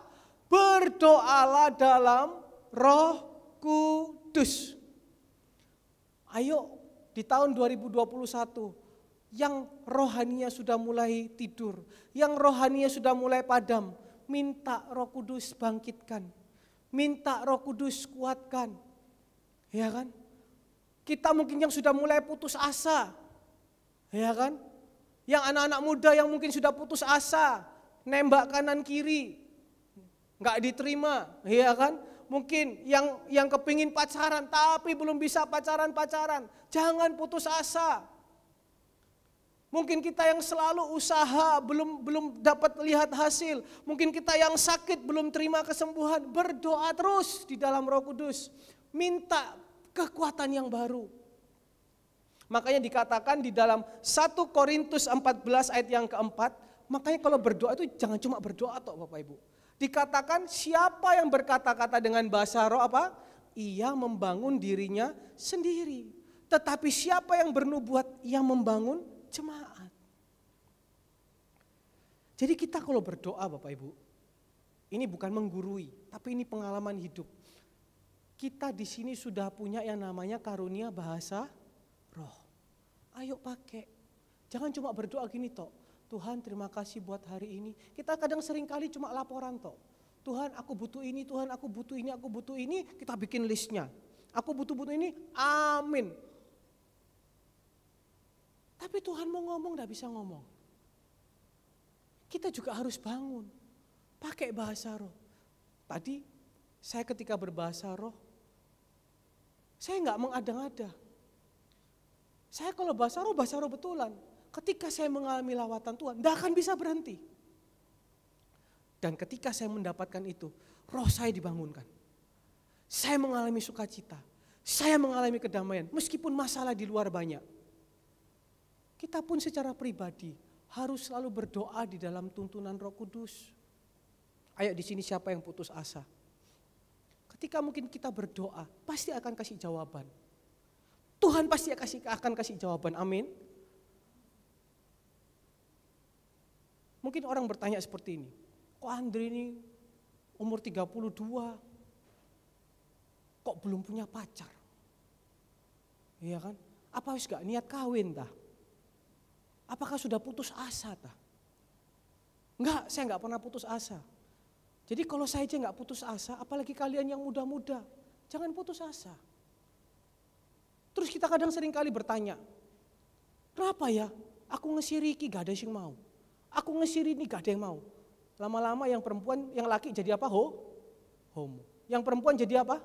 Berdoalah dalam Roh Kudus. Ayo di tahun 2021 yang rohaninya sudah mulai tidur, yang rohaninya sudah mulai padam, minta Roh Kudus bangkitkan. Minta Roh Kudus kuatkan Ya kan? Kita mungkin yang sudah mulai putus asa. Ya kan? Yang anak-anak muda yang mungkin sudah putus asa, nembak kanan kiri, nggak diterima, ya kan? Mungkin yang yang kepingin pacaran tapi belum bisa pacaran-pacaran, jangan putus asa. Mungkin kita yang selalu usaha belum belum dapat lihat hasil. Mungkin kita yang sakit belum terima kesembuhan. Berdoa terus di dalam Roh Kudus minta kekuatan yang baru. Makanya dikatakan di dalam 1 Korintus 14 ayat yang keempat, makanya kalau berdoa itu jangan cuma berdoa toh Bapak Ibu. Dikatakan siapa yang berkata-kata dengan bahasa roh apa? Ia membangun dirinya sendiri. Tetapi siapa yang bernubuat? Ia membangun jemaat. Jadi kita kalau berdoa Bapak Ibu, ini bukan menggurui, tapi ini pengalaman hidup kita di sini sudah punya yang namanya karunia bahasa roh. Ayo pakai. Jangan cuma berdoa gini toh. Tuhan terima kasih buat hari ini. Kita kadang sering kali cuma laporan toh. Tuhan aku butuh ini, Tuhan aku butuh ini, aku butuh ini. Kita bikin listnya. Aku butuh-butuh ini, amin. Tapi Tuhan mau ngomong gak bisa ngomong. Kita juga harus bangun. Pakai bahasa roh. Tadi saya ketika berbahasa roh, saya nggak mengada-ngada. Saya kalau bahasa roh, bahasa roh betulan. Ketika saya mengalami lawatan Tuhan, tidak akan bisa berhenti. Dan ketika saya mendapatkan itu, roh saya dibangunkan. Saya mengalami sukacita. Saya mengalami kedamaian, meskipun masalah di luar banyak. Kita pun secara pribadi harus selalu berdoa di dalam tuntunan roh kudus. Ayo di sini siapa yang putus asa? Ketika mungkin kita berdoa, pasti akan kasih jawaban. Tuhan pasti akan kasih jawaban. Amin. Mungkin orang bertanya seperti ini. Kok Andre ini umur 32 kok belum punya pacar? Iya kan? Apa wis gak niat kawin dah? Apakah sudah putus asa ta? Enggak, saya enggak pernah putus asa. Jadi kalau saya aja nggak putus asa, apalagi kalian yang muda-muda, jangan putus asa. Terus kita kadang sering kali bertanya, kenapa ya aku ngesiriki gak ada yang mau? Aku ngesiri ini gak ada yang mau. Lama-lama yang perempuan, yang laki jadi apa? Ho? Homo. Yang perempuan jadi apa?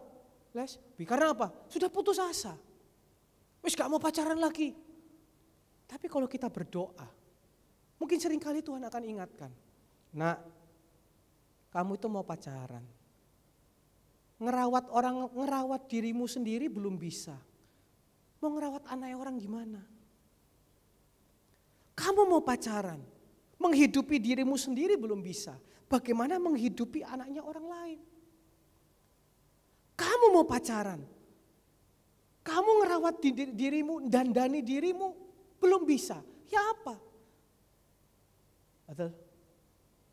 Les? Karena apa? Sudah putus asa. Wis gak mau pacaran lagi. Tapi kalau kita berdoa, mungkin sering kali Tuhan akan ingatkan. Nah kamu itu mau pacaran. Ngerawat orang, ngerawat dirimu sendiri belum bisa. Mau ngerawat anaknya orang gimana? Kamu mau pacaran, menghidupi dirimu sendiri belum bisa. Bagaimana menghidupi anaknya orang lain? Kamu mau pacaran, kamu ngerawat dirimu, dandani dirimu belum bisa. Ya apa? Betul?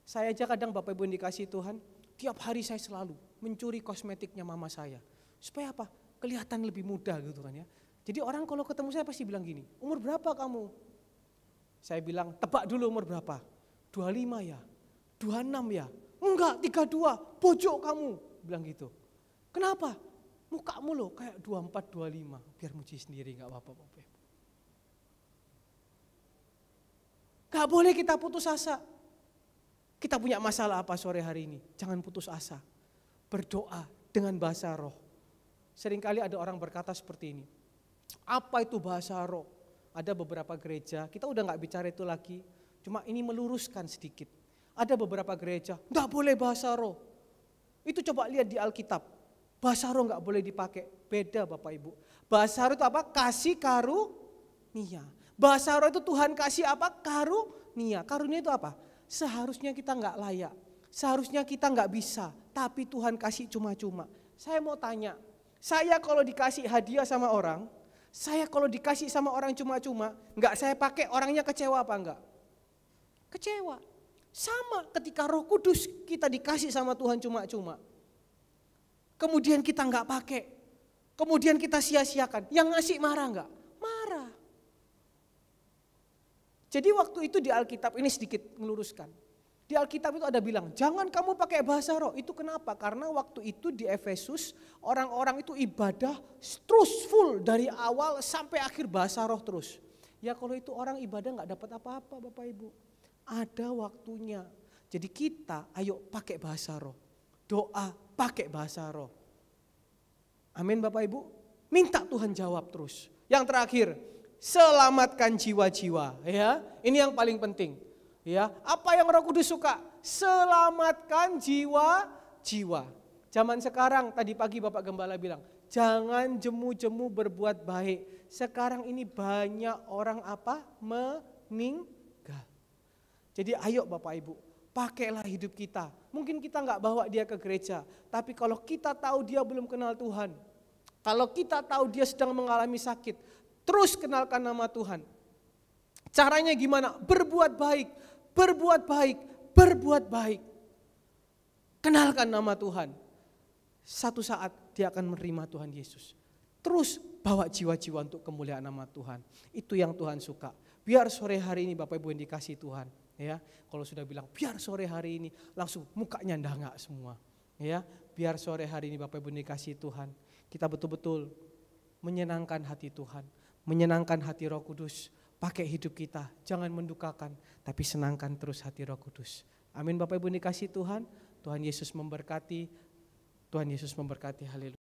Saya aja kadang Bapak Ibu yang dikasih Tuhan, tiap hari saya selalu mencuri kosmetiknya mama saya. Supaya apa? Kelihatan lebih muda gitu kan ya. Jadi orang kalau ketemu saya pasti bilang gini, umur berapa kamu? Saya bilang, tebak dulu umur berapa? 25 ya? 26 ya? Enggak, 32, pojok kamu. Bilang gitu. Kenapa? Mukamu loh kayak 24, 25. Biar muci sendiri enggak apa-apa. Bapak. Gak boleh kita putus asa. Kita punya masalah apa sore hari ini? Jangan putus asa. Berdoa dengan bahasa roh. Seringkali ada orang berkata seperti ini. Apa itu bahasa roh? Ada beberapa gereja, kita udah nggak bicara itu lagi. Cuma ini meluruskan sedikit. Ada beberapa gereja, nggak boleh bahasa roh. Itu coba lihat di Alkitab. Bahasa roh nggak boleh dipakai. Beda Bapak Ibu. Bahasa roh itu apa? Kasih karunia. Bahasa roh itu Tuhan kasih apa? Karunia. Karunia itu apa? Seharusnya kita nggak layak, seharusnya kita nggak bisa, tapi Tuhan kasih cuma-cuma. Saya mau tanya, saya kalau dikasih hadiah sama orang, saya kalau dikasih sama orang cuma-cuma, nggak saya pakai orangnya kecewa apa enggak? Kecewa. Sama ketika roh kudus kita dikasih sama Tuhan cuma-cuma. Kemudian kita nggak pakai, kemudian kita sia-siakan. Yang ngasih marah enggak? Jadi waktu itu di Alkitab ini sedikit meluruskan. Di Alkitab itu ada bilang, jangan kamu pakai bahasa roh. Itu kenapa? Karena waktu itu di Efesus orang-orang itu ibadah terus full dari awal sampai akhir bahasa roh terus. Ya kalau itu orang ibadah nggak dapat apa-apa Bapak Ibu. Ada waktunya. Jadi kita ayo pakai bahasa roh. Doa pakai bahasa roh. Amin Bapak Ibu. Minta Tuhan jawab terus. Yang terakhir, selamatkan jiwa-jiwa, ya. Ini yang paling penting. Ya, apa yang Roh Kudus suka? Selamatkan jiwa-jiwa. Zaman sekarang tadi pagi Bapak Gembala bilang, jangan jemu-jemu berbuat baik. Sekarang ini banyak orang apa? meninggal. Jadi ayo Bapak Ibu, pakailah hidup kita. Mungkin kita nggak bawa dia ke gereja, tapi kalau kita tahu dia belum kenal Tuhan, kalau kita tahu dia sedang mengalami sakit, Terus kenalkan nama Tuhan. Caranya gimana? Berbuat baik, berbuat baik, berbuat baik. Kenalkan nama Tuhan. Satu saat dia akan menerima Tuhan Yesus. Terus bawa jiwa-jiwa untuk kemuliaan nama Tuhan. Itu yang Tuhan suka. Biar sore hari ini Bapak Ibu yang dikasih Tuhan. Ya, kalau sudah bilang biar sore hari ini langsung mukanya ndangak semua. Ya, biar sore hari ini Bapak Ibu dikasih Tuhan. Kita betul-betul menyenangkan hati Tuhan menyenangkan hati Roh Kudus. Pakai hidup kita, jangan mendukakan, tapi senangkan terus hati Roh Kudus. Amin Bapak Ibu dikasih Tuhan, Tuhan Yesus memberkati, Tuhan Yesus memberkati. Haleluya.